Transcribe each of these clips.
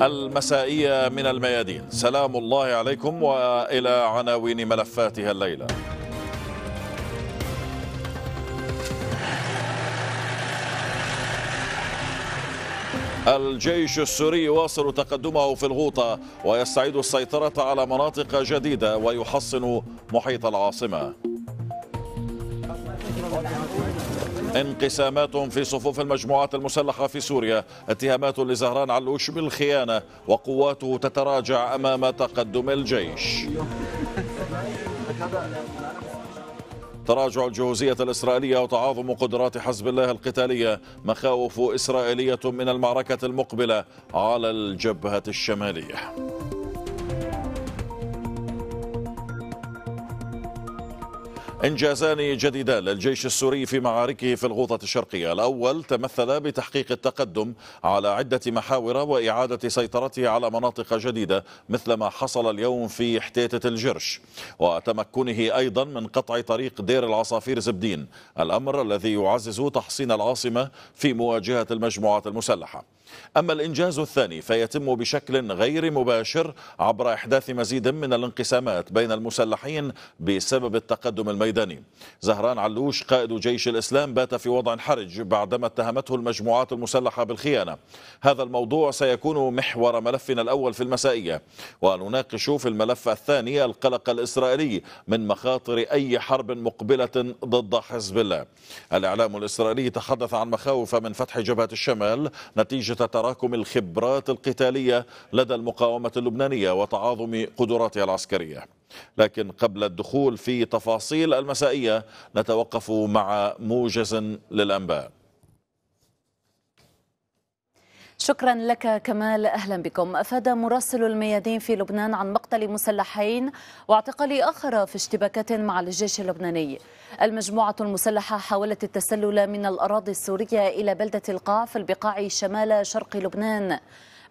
المسائية من الميادين سلام الله عليكم وإلى عناوين ملفاتها الليلة الجيش السوري يواصل تقدمه في الغوطة ويستعيد السيطرة على مناطق جديدة ويحصن محيط العاصمة انقسامات في صفوف المجموعات المسلحة في سوريا اتهامات لزهران علوش بالخيانة وقواته تتراجع أمام تقدم الجيش تراجع الجهوزية الإسرائيلية وتعاظم قدرات حزب الله القتالية مخاوف إسرائيلية من المعركة المقبلة على الجبهة الشمالية إنجازان جديدان للجيش السوري في معاركه في الغوطة الشرقية الأول تمثل بتحقيق التقدم على عدة محاور وإعادة سيطرته على مناطق جديدة مثل ما حصل اليوم في حتيتة الجرش وتمكنه أيضا من قطع طريق دير العصافير زبدين الأمر الذي يعزز تحصين العاصمة في مواجهة المجموعات المسلحة أما الإنجاز الثاني فيتم بشكل غير مباشر عبر إحداث مزيد من الانقسامات بين المسلحين بسبب التقدم الميداني الميداني زهران علوش قائد جيش الإسلام بات في وضع حرج بعدما اتهمته المجموعات المسلحة بالخيانة هذا الموضوع سيكون محور ملفنا الأول في المسائية ونناقش في الملف الثاني القلق الإسرائيلي من مخاطر أي حرب مقبلة ضد حزب الله الإعلام الإسرائيلي تحدث عن مخاوف من فتح جبهة الشمال نتيجة تراكم الخبرات القتالية لدى المقاومة اللبنانية وتعاظم قدراتها العسكرية لكن قبل الدخول في تفاصيل المسائية نتوقف مع موجز للأنباء شكرا لك كمال اهلا بكم افاد مراسل الميادين في لبنان عن مقتل مسلحين واعتقال اخر في اشتباكات مع الجيش اللبناني المجموعه المسلحه حاولت التسلل من الاراضي السوريه الى بلده القاع في البقاع شمال شرق لبنان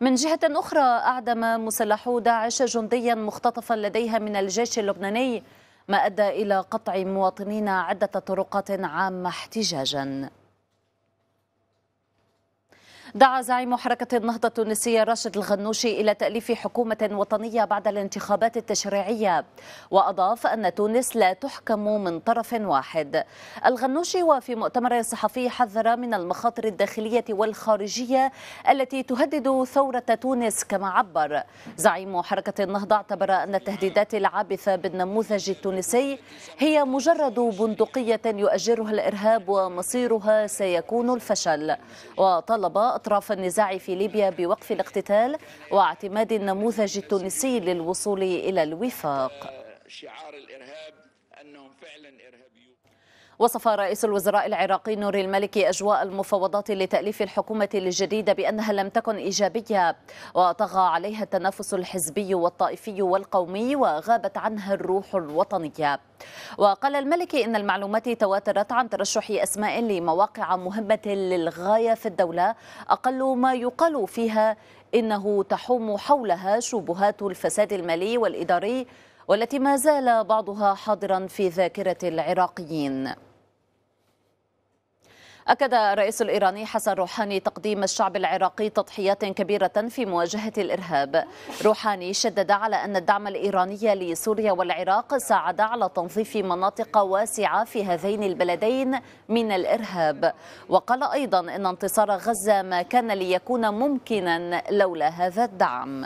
من جهة أخرى أعدم مسلحو داعش جنديا مختطفا لديها من الجيش اللبناني ما أدى إلى قطع مواطنين عدة طرقات عامة احتجاجا دعا زعيم حركة النهضة التونسية راشد الغنوشي إلى تأليف حكومة وطنية بعد الانتخابات التشريعية وأضاف أن تونس لا تحكم من طرف واحد الغنوشي وفي مؤتمر صحفي حذر من المخاطر الداخلية والخارجية التي تهدد ثورة تونس كما عبر زعيم حركة النهضة اعتبر أن التهديدات العابثة بالنموذج التونسي هي مجرد بندقية يؤجرها الإرهاب ومصيرها سيكون الفشل وطلب أطراف النزاع في ليبيا بوقف الاقتتال واعتماد النموذج التونسي للوصول إلى الوفاق شعار الإرهاب وصف رئيس الوزراء العراقي نور الملكي أجواء المفاوضات لتأليف الحكومة الجديدة بأنها لم تكن إيجابية وطغى عليها التنافس الحزبي والطائفي والقومي وغابت عنها الروح الوطنية وقال الملكي إن المعلومات تواترت عن ترشح أسماء لمواقع مهمة للغاية في الدولة أقل ما يقال فيها إنه تحوم حولها شبهات الفساد المالي والإداري والتي ما زال بعضها حاضرا في ذاكرة العراقيين أكد الرئيس الإيراني حسن روحاني تقديم الشعب العراقي تضحيات كبيرة في مواجهة الإرهاب روحاني شدد على أن الدعم الإيراني لسوريا والعراق ساعد على تنظيف مناطق واسعة في هذين البلدين من الإرهاب وقال أيضا أن انتصار غزة ما كان ليكون ممكنا لولا هذا الدعم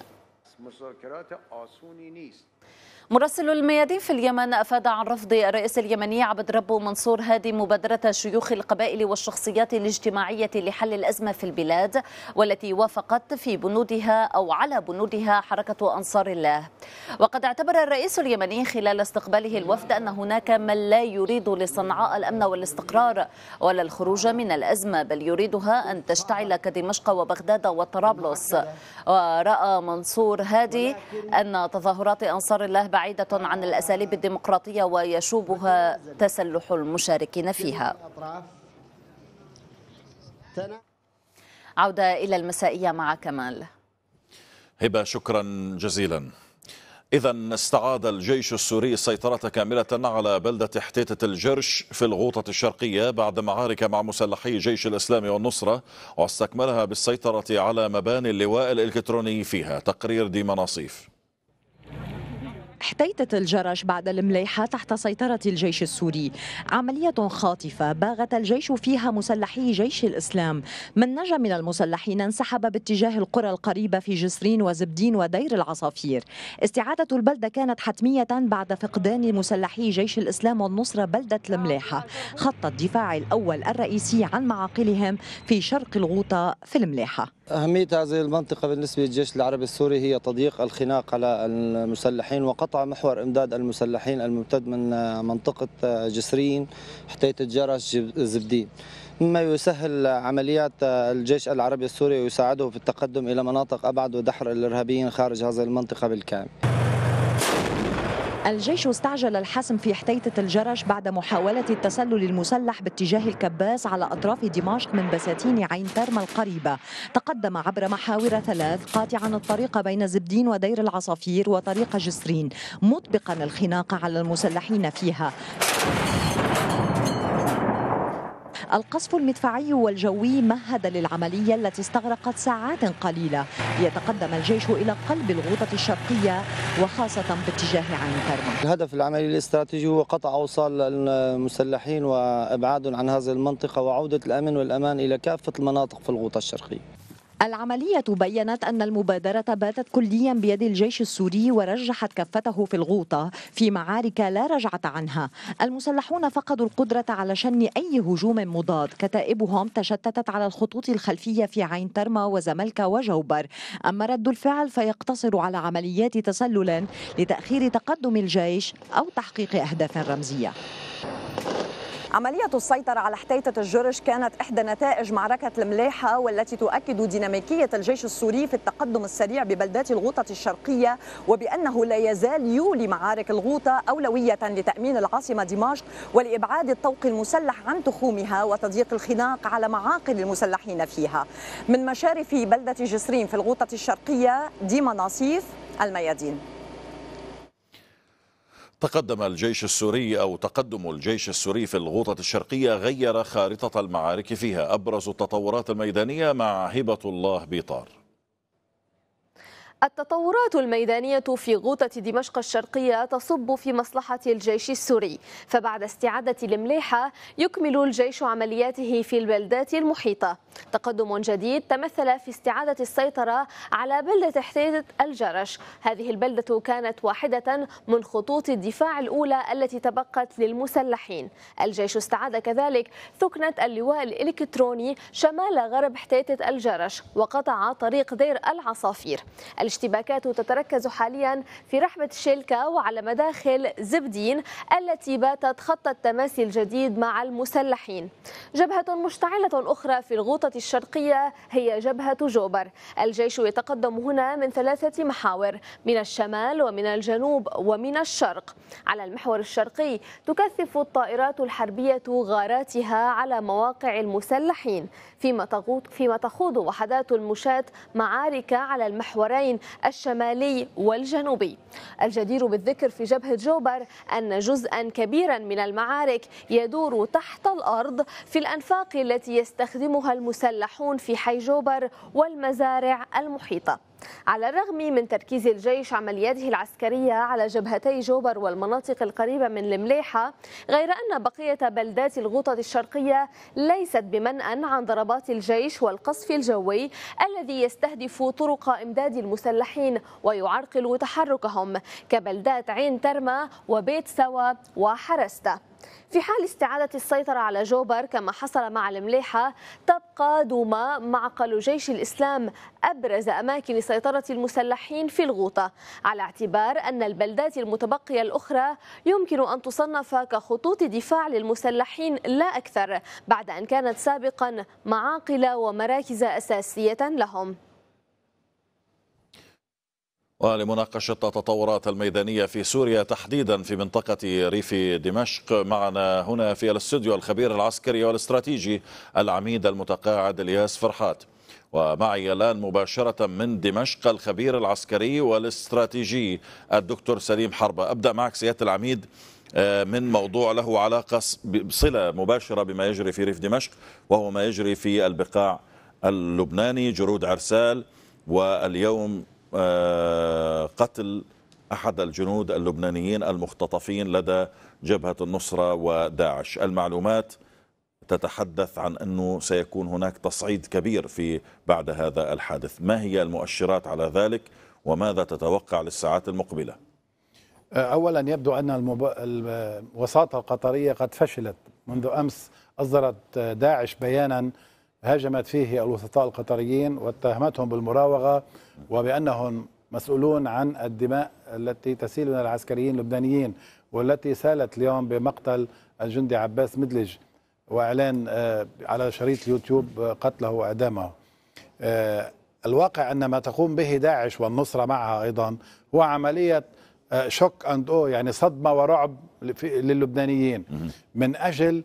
مراسل الميادين في اليمن أفاد عن رفض الرئيس اليمني عبد ربه منصور هادي مبادرة شيوخ القبائل والشخصيات الاجتماعية لحل الأزمة في البلاد والتي وافقت في بنودها أو على بنودها حركة أنصار الله وقد اعتبر الرئيس اليمني خلال استقباله الوفد أن هناك من لا يريد لصنعاء الأمن والاستقرار ولا الخروج من الأزمة بل يريدها أن تشتعل كدمشق وبغداد وطرابلس ورأى منصور هادي أن تظاهرات أنصار الله بعد بعيدة عن الأساليب الديمقراطية ويشوبها تسلح المشاركين فيها عودة إلى المسائية مع كمال هبة شكرا جزيلا إذا استعاد الجيش السوري السيطرة كاملة على بلدة حتيتة الجرش في الغوطة الشرقية بعد معارك مع مسلحي جيش الإسلام والنصرة واستكملها بالسيطرة على مباني اللواء الإلكتروني فيها تقرير دي مناصيف احتيتت الجرش بعد المليحة تحت سيطرة الجيش السوري عملية خاطفة باغت الجيش فيها مسلحي جيش الإسلام من نجا من المسلحين انسحب باتجاه القرى القريبة في جسرين وزبدين ودير العصافير استعادة البلدة كانت حتمية بعد فقدان مسلحي جيش الإسلام والنصرة بلدة المليحة خط الدفاع الأول الرئيسي عن معاقلهم في شرق الغوطة في المليحة أهمية هذه المنطقة بالنسبة للجيش العربي السوري هي تضييق الخناق على المسلحين وقطع محور إمداد المسلحين الممتد من منطقة جسرين حتى تجارس زبدين مما يسهل عمليات الجيش العربي السوري ويساعده في التقدم إلى مناطق أبعد ودحر الإرهابيين خارج هذه المنطقة بالكامل الجيش استعجل الحسم في حتيتة الجرش بعد محاولة التسلل المسلح باتجاه الكباس على أطراف دمشق من بساتين عين ترمى القريبة تقدم عبر محاور ثلاث قاطعا الطريق بين زبدين ودير العصافير وطريق جسرين مطبقا الخناق على المسلحين فيها القصف المدفعي والجوي مهد للعملية التي استغرقت ساعات قليلة ليتقدم الجيش إلى قلب الغوطة الشرقية وخاصة باتجاه عين كرم الهدف العملي الاستراتيجي هو قطع أوصال المسلحين وإبعادهم عن هذه المنطقة وعودة الأمن والأمان إلى كافة المناطق في الغوطة الشرقية العملية بيّنت أن المبادرة باتت كليا بيد الجيش السوري ورجحت كفته في الغوطة في معارك لا رجعة عنها المسلحون فقدوا القدرة على شن أي هجوم مضاد كتائبهم تشتتت على الخطوط الخلفية في عين ترمى وزملكة وجوبر أما رد الفعل فيقتصر على عمليات تسلل لتأخير تقدم الجيش أو تحقيق أهداف رمزية عملية السيطرة على حتيتة الجرش كانت إحدى نتائج معركة الملاحة والتي تؤكد ديناميكية الجيش السوري في التقدم السريع ببلدات الغوطة الشرقية وبأنه لا يزال يولي معارك الغوطة أولوية لتأمين العاصمة دمشق ولإبعاد الطوق المسلح عن تخومها وتضييق الخناق على معاقل المسلحين فيها من مشارف بلدة جسرين في الغوطة الشرقية ديما ناصيف الميادين تقدم الجيش السوري أو تقدم الجيش السوري في الغوطة الشرقية غير خارطة المعارك فيها أبرز التطورات الميدانية مع هبة الله بيطار التطورات الميدانية في غوطة دمشق الشرقية تصب في مصلحة الجيش السوري فبعد استعادة المليحة يكمل الجيش عملياته في البلدات المحيطة تقدم جديد تمثل في استعادة السيطرة على بلدة حتيت الجرش هذه البلدة كانت واحدة من خطوط الدفاع الأولى التي تبقت للمسلحين الجيش استعاد كذلك ثكنة اللواء الإلكتروني شمال غرب حتيت الجرش وقطع طريق دير العصافير الاشتباكات تتركز حاليا في رحبة شيلكا وعلى مداخل زبدين التي باتت خط التماسي الجديد مع المسلحين جبهة مشتعلة أخرى في الغوطة الشرقية هي جبهة جوبر الجيش يتقدم هنا من ثلاثة محاور من الشمال ومن الجنوب ومن الشرق على المحور الشرقي تكثف الطائرات الحربية غاراتها على مواقع المسلحين فيما, تغوط فيما تخوض وحدات المشاة معارك على المحورين الشمالي والجنوبي الجدير بالذكر في جبهة جوبر أن جزءا كبيرا من المعارك يدور تحت الأرض في الأنفاق التي يستخدمها المسلحون في حي جوبر والمزارع المحيطة على الرغم من تركيز الجيش عملياته العسكرية على جبهتي جوبر والمناطق القريبة من المليحة غير أن بقية بلدات الغوطة الشرقية ليست بمنأى عن ضربات الجيش والقصف الجوي الذي يستهدف طرق إمداد المسلحين ويعرقل تحركهم كبلدات عين ترمى وبيت سوا وحرسته في حال استعادة السيطرة على جوبر كما حصل مع المليحة تبقى دوما معقل جيش الإسلام أبرز أماكن سيطرة المسلحين في الغوطة على اعتبار أن البلدات المتبقية الأخرى يمكن أن تصنف كخطوط دفاع للمسلحين لا أكثر بعد أن كانت سابقا معاقل ومراكز أساسية لهم ولمناقشة التطورات الميدانية في سوريا تحديدا في منطقة ريف دمشق معنا هنا في الاستوديو الخبير العسكري والاستراتيجي العميد المتقاعد الياس فرحات ومعي الآن مباشرة من دمشق الخبير العسكري والاستراتيجي الدكتور سليم حربة أبدأ معك سيادة العميد آه، من موضوع له علاقة بصلة مباشرة بما يجري في ريف دمشق وهو ما يجري في البقاع اللبناني جرود عرسال واليوم آه، قتل أحد الجنود اللبنانيين المختطفين لدى جبهة النصرة وداعش المعلومات تتحدث عن أنه سيكون هناك تصعيد كبير في بعد هذا الحادث ما هي المؤشرات على ذلك وماذا تتوقع للساعات المقبلة آه، أولا يبدو أن المب... الوساطة القطرية قد فشلت منذ أمس أصدرت آه، داعش بيانا هاجمت فيه الوسطاء القطريين واتهمتهم بالمراوغة وبأنهم مسؤولون عن الدماء التي تسيل من العسكريين اللبنانيين والتي سالت اليوم بمقتل الجندي عباس مدلج وإعلان آه، على شريط يوتيوب آه، قتله وإعدامه آه، الواقع أن ما تقوم به داعش والنصرة معها أيضا هو عملية شوك أند أو يعني صدمة ورعب للبنانيين من أجل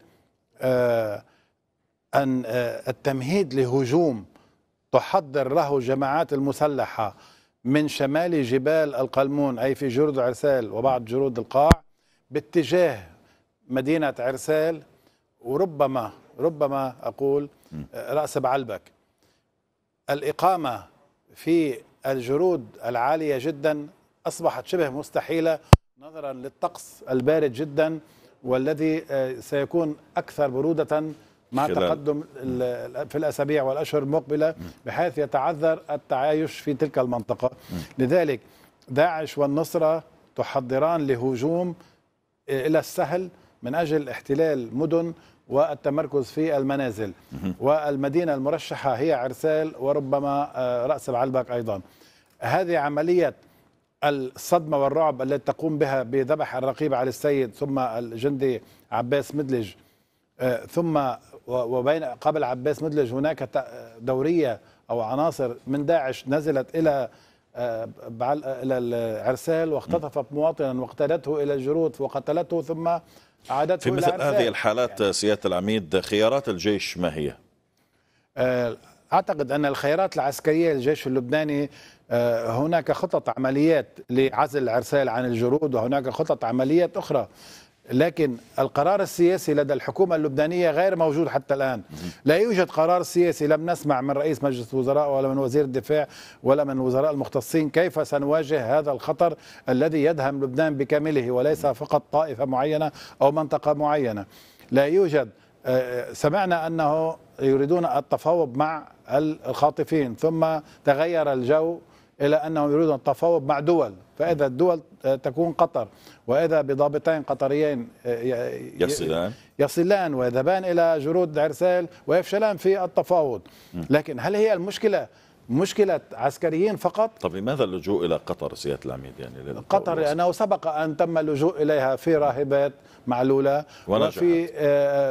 آه أن آه، التمهيد لهجوم تحضر له جماعات المسلحة من شمال جبال القلمون أي في جرد عرسال وبعض جرود القاع باتجاه مدينة عرسال وربما ربما أقول آه، رأس بعلبك الإقامة في الجرود العالية جدا أصبحت شبه مستحيلة نظرا للطقس البارد جدا والذي آه، سيكون أكثر برودة مع تقدم في الأسابيع والأشهر المقبلة بحيث يتعذر التعايش في تلك المنطقة لذلك داعش والنصرة تحضران لهجوم إلى السهل من أجل احتلال مدن والتمركز في المنازل والمدينة المرشحة هي عرسال وربما آه، رأس العلبك أيضا هذه عملية الصدمة والرعب التي تقوم بها بذبح الرقيب على السيد ثم الجندي عباس مدلج آه، ثم وبين قبل عباس مدلج هناك دوريه او عناصر من داعش نزلت الى آه، الى العرسال واختطفت مواطنا واقتادته الى الجروت وقتلته ثم عادته في مثل هذه الحالات يعني. سياده العميد خيارات الجيش ما هي؟ آه، اعتقد ان الخيارات العسكريه للجيش اللبناني آه، هناك خطط عمليات لعزل العرسال عن الجرود وهناك خطط عمليات اخرى لكن القرار السياسي لدى الحكومة اللبنانية غير موجود حتى الآن لا يوجد قرار سياسي لم نسمع من رئيس مجلس الوزراء ولا من وزير الدفاع ولا من الوزراء المختصين كيف سنواجه هذا الخطر الذي يدهم لبنان بكامله وليس فقط طائفة معينة أو منطقة معينة لا يوجد آه، آه، سمعنا أنه يريدون التفاوض مع الخاطفين ثم تغير الجو إلى أنهم يريدون التفاوض مع دول فإذا الدول تكون قطر وإذا بضابطين قطريين آه، يصلان يصلان ويذهبان إلى جرود عرسال ويفشلان في التفاوض لكن هل هي المشكلة مشكلة عسكريين فقط طب لماذا اللجوء إلى قطر سيادة العميد يعني قطر لأنه سبق أن تم اللجوء إليها في راهبات معلولة ونجحت. وفي آه،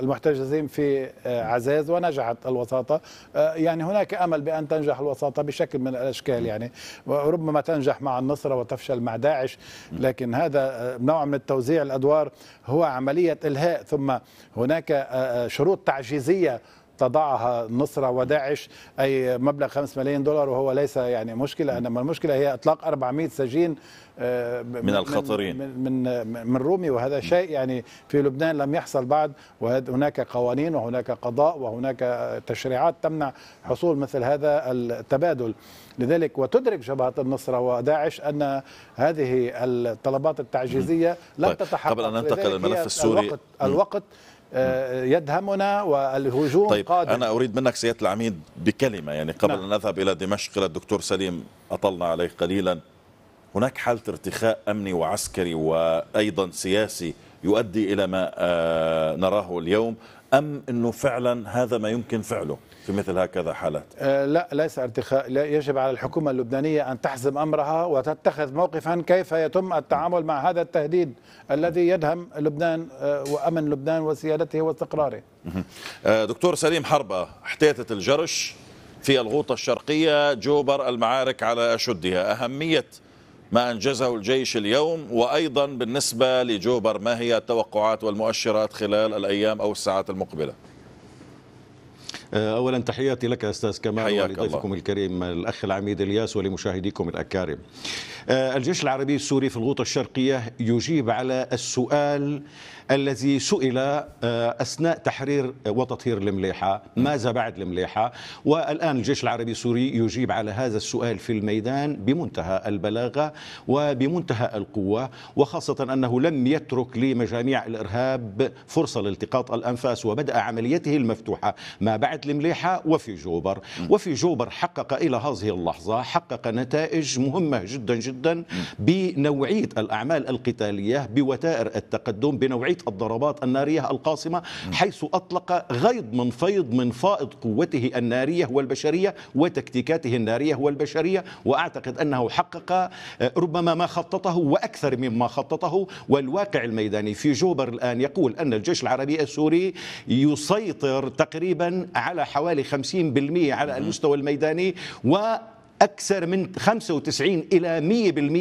المحتجزين في آه، عزاز ونجحت الوساطة آه، يعني هناك أمل بأن تنجح الوساطة بشكل من الأشكال يعني وربما تنجح مع النصرة وتفشل مع داعش لكن هذا نوع من التوزيع الأدوار هو عملية إلهاء ثم هناك شروط تعجيزية تضعها نصرة وداعش أي مبلغ 5 ملايين دولار وهو ليس يعني مشكلة إنما المشكلة هي إطلاق 400 سجين آه، من, الخطرين من, من من رومي وهذا شيء يعني في لبنان لم يحصل بعد وهناك قوانين وهناك قضاء وهناك تشريعات تمنع حصول مثل هذا التبادل لذلك وتدرك جبهة النصرة وداعش أن هذه الطلبات التعجيزية لن طيب. تتحقق قبل أن ننتقل للملف السوري الوقت, الوقت آه، يدهمنا والهجوم طيب قادم أنا أريد منك سيادة العميد بكلمة يعني قبل نعم. أن نذهب إلى دمشق إلى الدكتور سليم أطلنا عليه قليلا هناك حالة ارتخاء أمني وعسكري وأيضا سياسي يؤدي إلى ما آه، نراه اليوم أم أنه فعلا هذا ما يمكن فعله في مثل هكذا حالات أه، لا ليس ارتخاء لا يجب على الحكومة اللبنانية أن تحزم أمرها وتتخذ موقفا كيف يتم التعامل مع هذا التهديد الذي يدهم لبنان أه، وأمن لبنان وسيادته واستقراره أه، دكتور سليم حربة احتيتت الجرش في الغوطة الشرقية جوبر المعارك على أشدها أهمية ما أنجزه الجيش اليوم وأيضا بالنسبة لجوبر ما هي التوقعات والمؤشرات خلال الأيام أو الساعات المقبلة آه، اولا تحياتي لك استاذ كمال ولضيفكم الكريم الاخ العميد الياس ولمشاهديكم الاكارم آه، الجيش العربي السوري في الغوطه الشرقيه يجيب على السؤال الذي سئل آه، أثناء تحرير وتطهير المليحة ماذا بعد المليحة والآن الجيش العربي السوري يجيب على هذا السؤال في الميدان بمنتهى البلاغة وبمنتهى القوة وخاصة أنه لم يترك لمجاميع الإرهاب فرصة لالتقاط الأنفاس وبدأ عمليته المفتوحة ما بعد المليحة وفي جوبر وفي جوبر حقق إلى هذه اللحظة حقق نتائج مهمة جدا جدا بنوعية الأعمال القتالية بوتائر التقدم بنوعية الضربات النارية القاصمة حيث أطلق غيض من فيض من فائض قوته النارية والبشرية وتكتيكاته النارية والبشرية وأعتقد أنه حقق آه، ربما ما خططه وأكثر مما خططه والواقع الميداني في جوبر الآن يقول أن الجيش العربي السوري يسيطر تقريبا على حوالي 50% على المستوى الميداني و أكثر من 95 إلى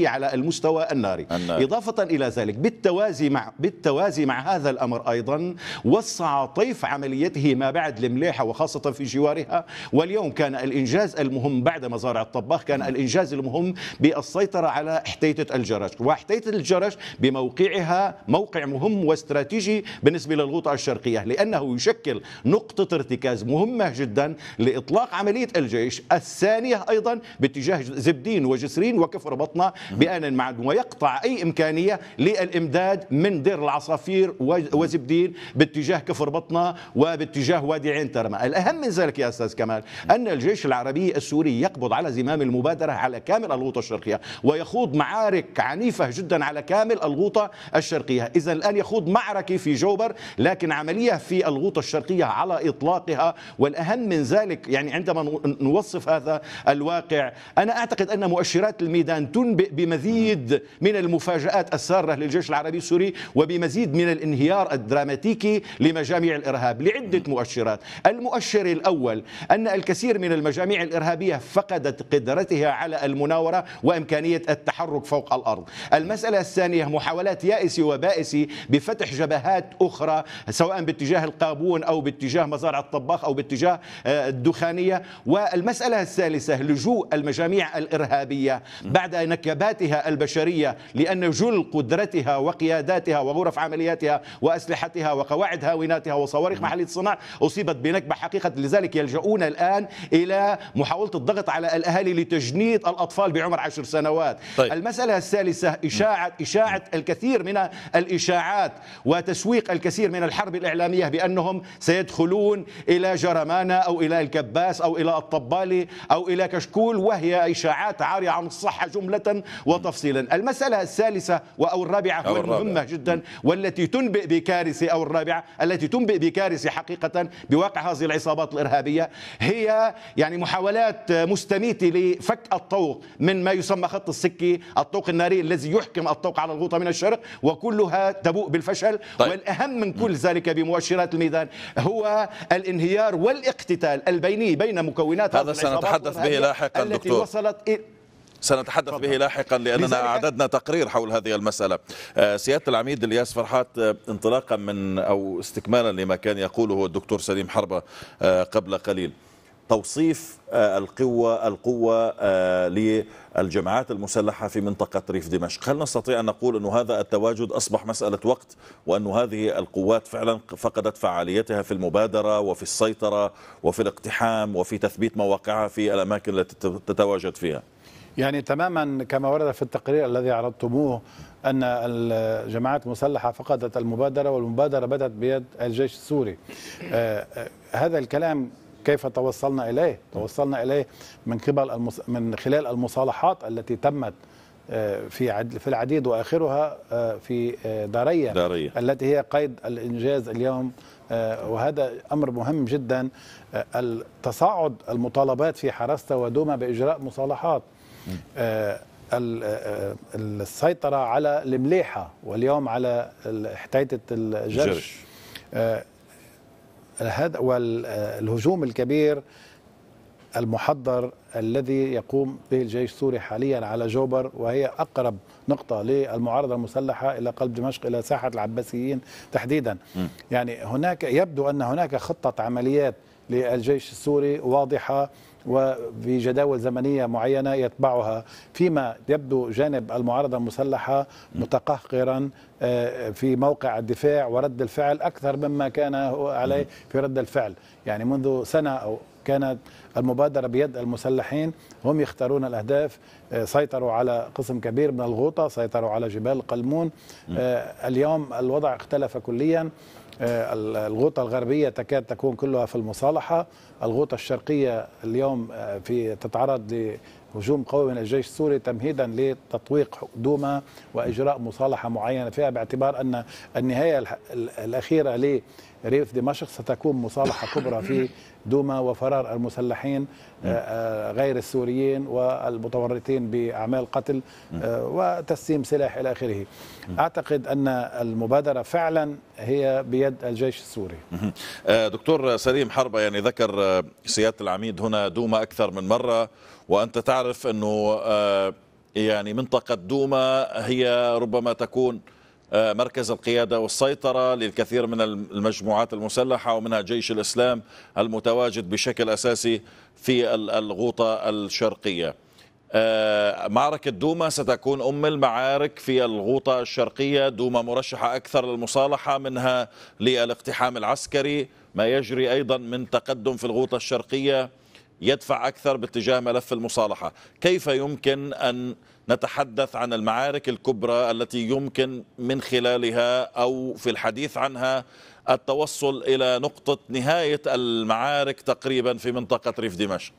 100% على المستوى الناري. الناري إضافة إلى ذلك بالتوازي مع, بالتوازي مع هذا الأمر أيضا وسع طيف عمليته ما بعد المليحة وخاصة في جوارها واليوم كان الإنجاز المهم بعد مزارع الطباخ كان الإنجاز المهم بالسيطرة على حتيتة الجرش وحتيتة الجرش بموقعها موقع مهم واستراتيجي بالنسبة للغوطة الشرقية لأنه يشكل نقطة ارتكاز مهمة جدا لإطلاق عملية الجيش الثانية أيضا باتجاه زبدين وجسرين وكفر بطنة بآن معد ويقطع أي إمكانية للإمداد من دير العصافير وزبدين باتجاه كفر بطنة وباتجاه وادي عين ترمى الأهم من ذلك يا أستاذ كمال أن الجيش العربي السوري يقبض على زمام المبادرة على كامل الغوطة الشرقية ويخوض معارك عنيفة جدا على كامل الغوطة الشرقية إذا الآن يخوض معركة في جوبر لكن عملية في الغوطة الشرقية على إطلاقها والأهم من ذلك يعني عندما نوصف هذا الواقع الواقع أنا أعتقد أن مؤشرات الميدان تنبئ بمزيد من المفاجآت السارة للجيش العربي السوري وبمزيد من الانهيار الدراماتيكي لمجاميع الإرهاب لعدة مؤشرات المؤشر الأول أن الكثير من المجاميع الإرهابية فقدت قدرتها على المناورة وإمكانية التحرك فوق الأرض المسألة الثانية محاولات يائسة وبائسة بفتح جبهات أخرى سواء باتجاه القابون أو باتجاه مزارع الطباخ أو باتجاه آه، الدخانية والمسألة الثالثة لجوء المجاميع الإرهابية بعد نكباتها البشرية لأن جل قدرتها وقياداتها وغرف عملياتها وأسلحتها وقواعد هاويناتها وصواريخ محلية الصناع أصيبت بنكبة حقيقة لذلك يلجؤون الآن إلى محاولة الضغط على الأهالي لتجنيد الأطفال بعمر عشر سنوات طيب. المسألة الثالثة إشاعة إشاعة الكثير من الإشاعات وتسويق الكثير من الحرب الإعلامية بأنهم سيدخلون إلى جرمانة أو إلى الكباس أو إلى الطبالي أو إلى كشكول تقول وهي إشاعات عارية عن الصحة جملة وتفصيلا المسألة الثالثة أو الرابعة أو والمهمة الرابعة. جدا والتي تنبئ بكارثة أو الرابعة التي تنبئ بكارثة حقيقة بواقع هذه العصابات الإرهابية هي يعني محاولات مستميتة لفك الطوق من ما يسمى خط السكي الطوق الناري الذي يحكم الطوق على الغوطة من الشرق وكلها تبوء بالفشل طيب. والأهم من كل ذلك بمؤشرات الميدان هو الانهيار والاقتتال البيني بين مكونات هذا سنتحدث به لاحقا التي وصلت إلى سنتحدث فضل. به لاحقا لاننا اعددنا تقرير حول هذه المساله. آه، سياده العميد الياس فرحات آه، انطلاقا من او استكمالا لما كان يقوله الدكتور سليم حربه آه، قبل قليل. توصيف آه، القوة القوة آه، للجماعات المسلحة في منطقة ريف دمشق هل نستطيع أن نقول أن هذا التواجد أصبح مسألة وقت وأن هذه القوات فعلا فقدت فعاليتها في المبادرة وفي السيطرة وفي الاقتحام وفي تثبيت مواقعها في الأماكن التي تتواجد فيها يعني تماما كما ورد في التقرير الذي عرضتموه أن الجماعات المسلحة فقدت المبادرة والمبادرة بدأت بيد الجيش السوري آه، هذا الكلام كيف توصلنا اليه؟ توصلنا اليه من قبل المص... من خلال المصالحات التي تمت آه، في عد... في العديد واخرها آه، في داريا, آه، داريا التي هي قيد الانجاز اليوم وهذا امر مهم جدا التصاعد المطالبات في حرستا ودوما باجراء مصالحات السيطره على المليحه واليوم على حتايه الجرش جرش. هذا والهجوم الكبير المحضر الذي يقوم به الجيش السوري حاليا على جوبر وهي أقرب نقطة للمعارضة المسلحة إلى قلب دمشق إلى ساحة العباسيين تحديدا م. يعني هناك يبدو أن هناك خطة عمليات للجيش السوري واضحة وفي جداول زمنية معينة يتبعها فيما يبدو جانب المعارضة المسلحة متقهقرا آه، في موقع الدفاع ورد الفعل أكثر مما كان عليه في رد الفعل يعني منذ سنة أو كانت المبادرة بيد المسلحين هم يختارون الأهداف آه، سيطروا على قسم كبير من الغوطة سيطروا على جبال القلمون آه، اليوم الوضع اختلف كليا آه، الغوطة الغربية تكاد تكون كلها في المصالحة الغوطة الشرقية اليوم آه، في تتعرض هجوم قوي من الجيش السوري تمهيدا لتطويق دوما وإجراء مصالحة معينة فيها باعتبار أن النهاية الأخيرة لريف دمشق ستكون مصالحة كبرى في دوما وفرار المسلحين آه، آه، غير السوريين والمتورطين بأعمال قتل آه، وتسليم سلاح إلى آخره أعتقد أن المبادرة فعلا هي بيد الجيش السوري دكتور سليم حربة يعني ذكر سيادة العميد هنا دوما أكثر من مرة وأنت تعرف أنه آه، يعني منطقة دوما هي ربما تكون آه، مركز القيادة والسيطرة للكثير من المجموعات المسلحة ومنها جيش الإسلام المتواجد بشكل أساسي في الغوطة الشرقية آه، معركة دوما ستكون أم المعارك في الغوطة الشرقية دوما مرشحة أكثر للمصالحة منها للاقتحام العسكري ما يجري أيضا من تقدم في الغوطة الشرقية يدفع أكثر باتجاه ملف المصالحة كيف يمكن أن نتحدث عن المعارك الكبرى التي يمكن من خلالها أو في الحديث عنها التوصل إلى نقطة نهاية المعارك تقريبا في منطقة ريف دمشق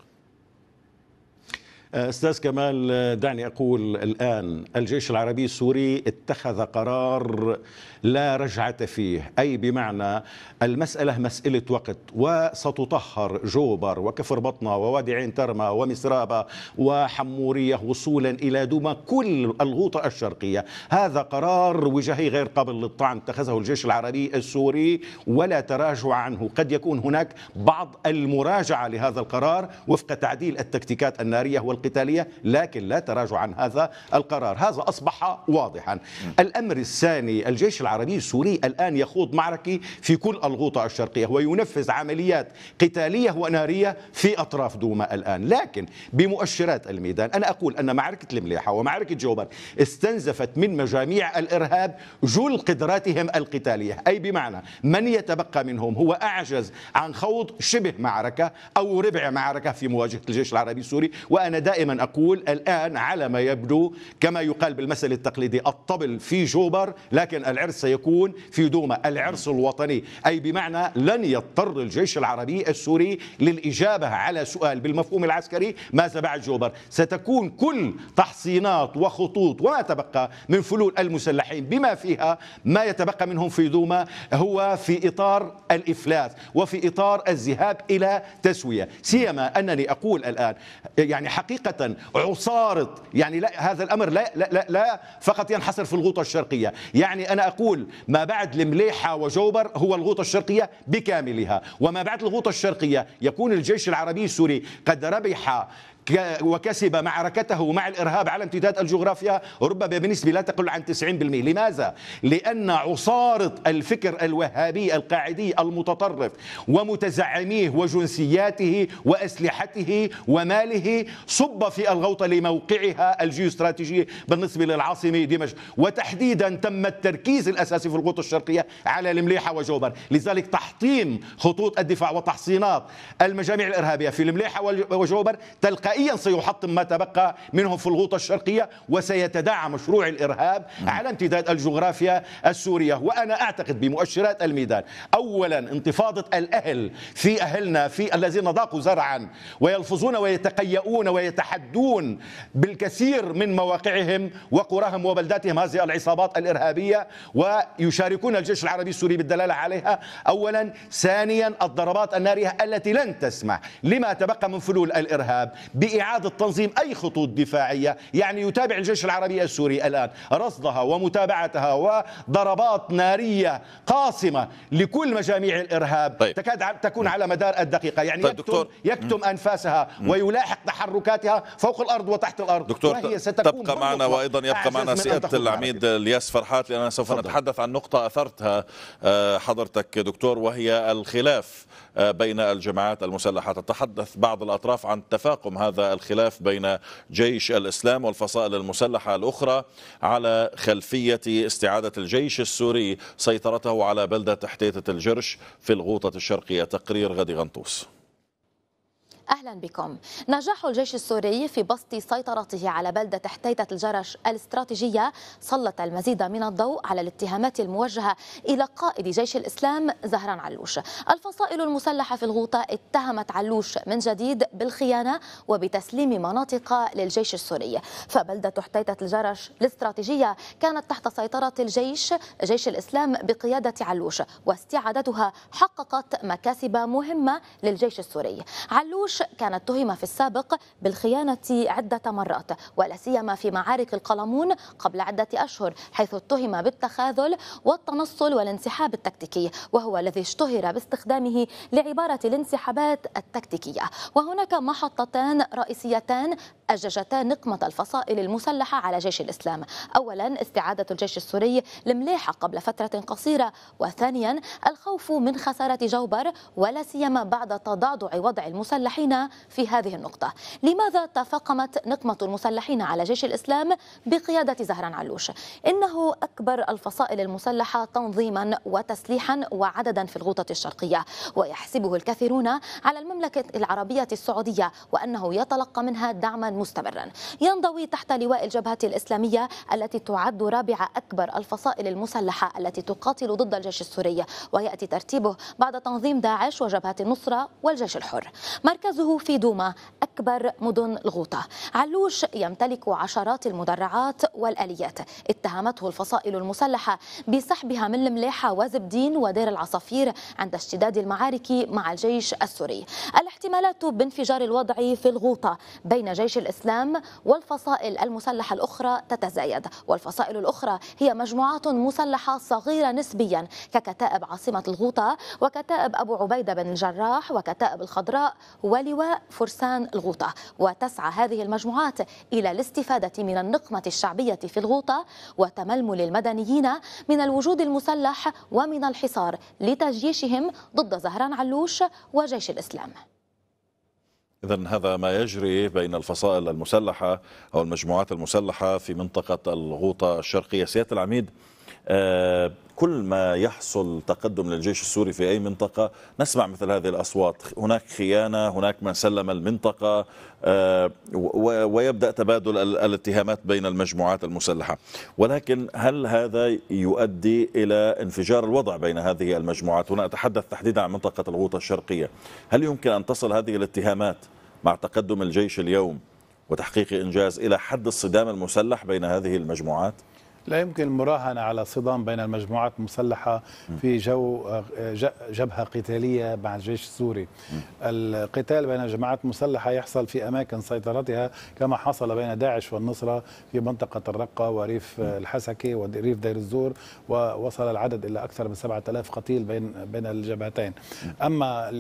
استاذ كمال دعني اقول الان الجيش العربي السوري اتخذ قرار لا رجعه فيه اي بمعنى المساله مساله وقت وستطهر جوبر وكفر بطنه ووادي عين ترمى ومسرابه وحموريه وصولا الى دوما كل الغوطه الشرقيه هذا قرار وجهي غير قابل للطعن اتخذه الجيش العربي السوري ولا تراجع عنه قد يكون هناك بعض المراجعه لهذا القرار وفق تعديل التكتيكات الناريه والقرار القتالية لكن لا تراجع عن هذا القرار هذا أصبح واضحا الأمر الثاني الجيش العربي السوري الآن يخوض معركة في كل الغوطة الشرقية وينفذ عمليات قتالية ونارية في أطراف دوما الآن لكن بمؤشرات الميدان أنا أقول أن معركة المليحة ومعركة جوبر استنزفت من مجاميع الإرهاب جل قدراتهم القتالية أي بمعنى من يتبقى منهم هو أعجز عن خوض شبه معركة أو ربع معركة في مواجهة الجيش العربي السوري وأنا دائما أقول الآن على ما يبدو كما يقال بالمثل التقليدي الطبل في جوبر لكن العرس سيكون في دوما العرس الوطني أي بمعنى لن يضطر الجيش العربي السوري للإجابة على سؤال بالمفهوم العسكري ماذا بعد جوبر ستكون كل تحصينات وخطوط وما تبقى من فلول المسلحين بما فيها ما يتبقى منهم في دوما هو في إطار الإفلاس وفي إطار الذهاب إلى تسوية سيما أنني أقول الآن يعني حقيقة حقيقة عصارة يعني لا هذا الأمر لا, لا, لا, لا فقط ينحصر في الغوطة الشرقية يعني أنا أقول ما بعد المليحة وجوبر هو الغوطة الشرقية بكاملها وما بعد الغوطة الشرقية يكون الجيش العربي السوري قد ربح وكسب معركته مع الإرهاب على امتداد الجغرافيا ربما بنسبة لا تقل عن 90% لماذا؟ لأن عصارة الفكر الوهابي القاعدي المتطرف ومتزعميه وجنسياته وأسلحته وماله صب في الغوطة لموقعها الجيوستراتيجي بالنسبة للعاصمة دمشق وتحديدا تم التركيز الأساسي في الغوطة الشرقية على المليحة وجوبر لذلك تحطيم خطوط الدفاع وتحصينات المجاميع الإرهابية في المليحة وجوبر تلقى نهائيا سيحطم ما تبقى منهم في الغوطة الشرقية وسيتداعى مشروع الإرهاب نعم. على امتداد الجغرافيا السورية وأنا أعتقد بمؤشرات الميدان أولا انتفاضة الأهل في أهلنا في الذين ضاقوا زرعا ويلفظون ويتقيؤون ويتحدون بالكثير من مواقعهم وقراهم وبلداتهم هذه العصابات الإرهابية ويشاركون الجيش العربي السوري بالدلالة عليها أولا ثانيا الضربات النارية التي لن تسمح لما تبقى من فلول الإرهاب بإعادة تنظيم أي خطوط دفاعية يعني يتابع الجيش العربي السوري الآن رصدها ومتابعتها وضربات نارية قاصمة لكل مجاميع الإرهاب طيب. تكاد تكون على مدار الدقيقة يعني طيب يكتم, يكتم أنفاسها ويلاحق تحركاتها فوق الأرض وتحت الأرض دكتور هي ستكون تبقى معنا وأيضا يبقى معنا سيادة العميد الياس فرحات لأننا سوف فضل. نتحدث عن نقطة أثرتها آه، حضرتك دكتور وهي الخلاف آه، بين الجماعات المسلحة تتحدث بعض الأطراف عن تفاقم هذا هذا الخلاف بين جيش الإسلام والفصائل المسلحة الأخرى على خلفية استعادة الجيش السوري سيطرته على بلدة تحتيته الجرش في الغوطة الشرقية تقرير غدي غنطوس أهلا بكم نجاح الجيش السوري في بسط سيطرته على بلدة تحتية الجرش الاستراتيجية سلط المزيد من الضوء على الاتهامات الموجهة إلى قائد جيش الإسلام زهران علوش الفصائل المسلحة في الغوطة اتهمت علوش من جديد بالخيانة وبتسليم مناطق للجيش السوري فبلدة تحتية الجرش الاستراتيجية كانت تحت سيطرة الجيش جيش الإسلام بقيادة علوش واستعادتها حققت مكاسب مهمة للجيش السوري علوش كانت تهم في السابق بالخيانة عدة مرات ولا سيما في معارك القلمون قبل عدة أشهر حيث اتهم بالتخاذل والتنصل والانسحاب التكتيكي وهو الذي اشتهر باستخدامه لعبارة الانسحابات التكتيكية وهناك محطتان رئيسيتان أججتا نقمة الفصائل المسلحة على جيش الإسلام أولا استعادة الجيش السوري لمليحة قبل فترة قصيرة وثانيا الخوف من خسارة جوبر ولا سيما بعد تضعضع وضع المسلحين المسلحين في هذه النقطة لماذا تفاقمت نقمة المسلحين على جيش الإسلام بقيادة زهران علوش إنه أكبر الفصائل المسلحة تنظيما وتسليحا وعددا في الغوطة الشرقية ويحسبه الكثيرون على المملكة العربية السعودية وأنه يتلقى منها دعما مستمرا ينضوي تحت لواء الجبهة الإسلامية التي تعد رابع أكبر الفصائل المسلحة التي تقاتل ضد الجيش السوري ويأتي ترتيبه بعد تنظيم داعش وجبهة النصرة والجيش الحر مركز مركزه في دوما أكبر مدن الغوطة علوش يمتلك عشرات المدرعات والآليات اتهمته الفصائل المسلحة بسحبها من الملاحة وزبدين ودير العصافير عند اشتداد المعارك مع الجيش السوري الاحتمالات بانفجار الوضع في الغوطة بين جيش الإسلام والفصائل المسلحة الأخرى تتزايد والفصائل الأخرى هي مجموعات مسلحة صغيرة نسبيا ككتائب عاصمة الغوطة وكتائب أبو عبيدة بن الجراح وكتائب الخضراء وال ولواء فرسان الغوطة وتسعى هذه المجموعات إلى الاستفادة من النقمة الشعبية في الغوطة وتململ المدنيين من الوجود المسلح ومن الحصار لتجيشهم ضد زهران علوش وجيش الإسلام إذا هذا ما يجري بين الفصائل المسلحة أو المجموعات المسلحة في منطقة الغوطة الشرقية سيادة العميد آه، كل ما يحصل تقدم للجيش السوري في أي منطقة نسمع مثل هذه الأصوات هناك خيانة هناك من سلم المنطقة آه، ويبدأ تبادل الاتهامات بين المجموعات المسلحة ولكن هل هذا يؤدي إلى انفجار الوضع بين هذه المجموعات هنا أتحدث تحديدا عن منطقة الغوطة الشرقية هل يمكن أن تصل هذه الاتهامات مع تقدم الجيش اليوم وتحقيق إنجاز إلى حد الصدام المسلح بين هذه المجموعات؟ لا يمكن المراهنة على صدام بين المجموعات المسلحة في جو آه، جبهة قتالية مع الجيش السوري القتال بين الجماعات المسلحة يحصل في أماكن سيطرتها كما حصل بين داعش والنصرة في منطقة الرقة وريف آه، الحسكة وريف دير الزور ووصل العدد إلى أكثر من 7000 قتيل بين بين الجبهتين أما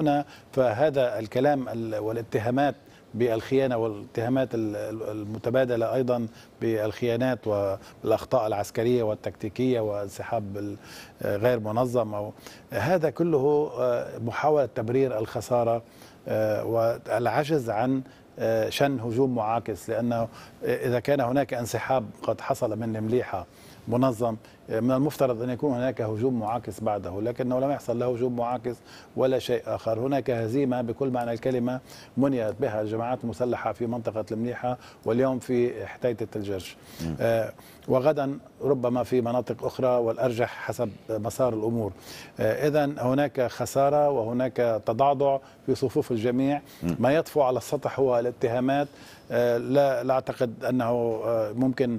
هنا فهذا الكلام والاتهامات بالخيانه والاتهامات المتبادله ايضا بالخيانات والاخطاء العسكريه والتكتيكيه وانسحاب غير منظم أو هذا كله آه، محاوله تبرير الخساره آه، والعجز عن آه، شن هجوم معاكس لانه اذا كان هناك انسحاب قد حصل من المليحه منظم من المفترض أن يكون هناك هجوم معاكس بعده لكنه لم يحصل له هجوم معاكس ولا شيء آخر هناك هزيمة بكل معنى الكلمة منيت بها الجماعات المسلحة في منطقة المليحة واليوم في حتيتة الجرش آه، وغدا ربما في مناطق أخرى والأرجح حسب مسار الأمور آه، إذا هناك خسارة وهناك تضعضع في صفوف الجميع ما يطفو على السطح هو الاتهامات آه، لا لا اعتقد انه ممكن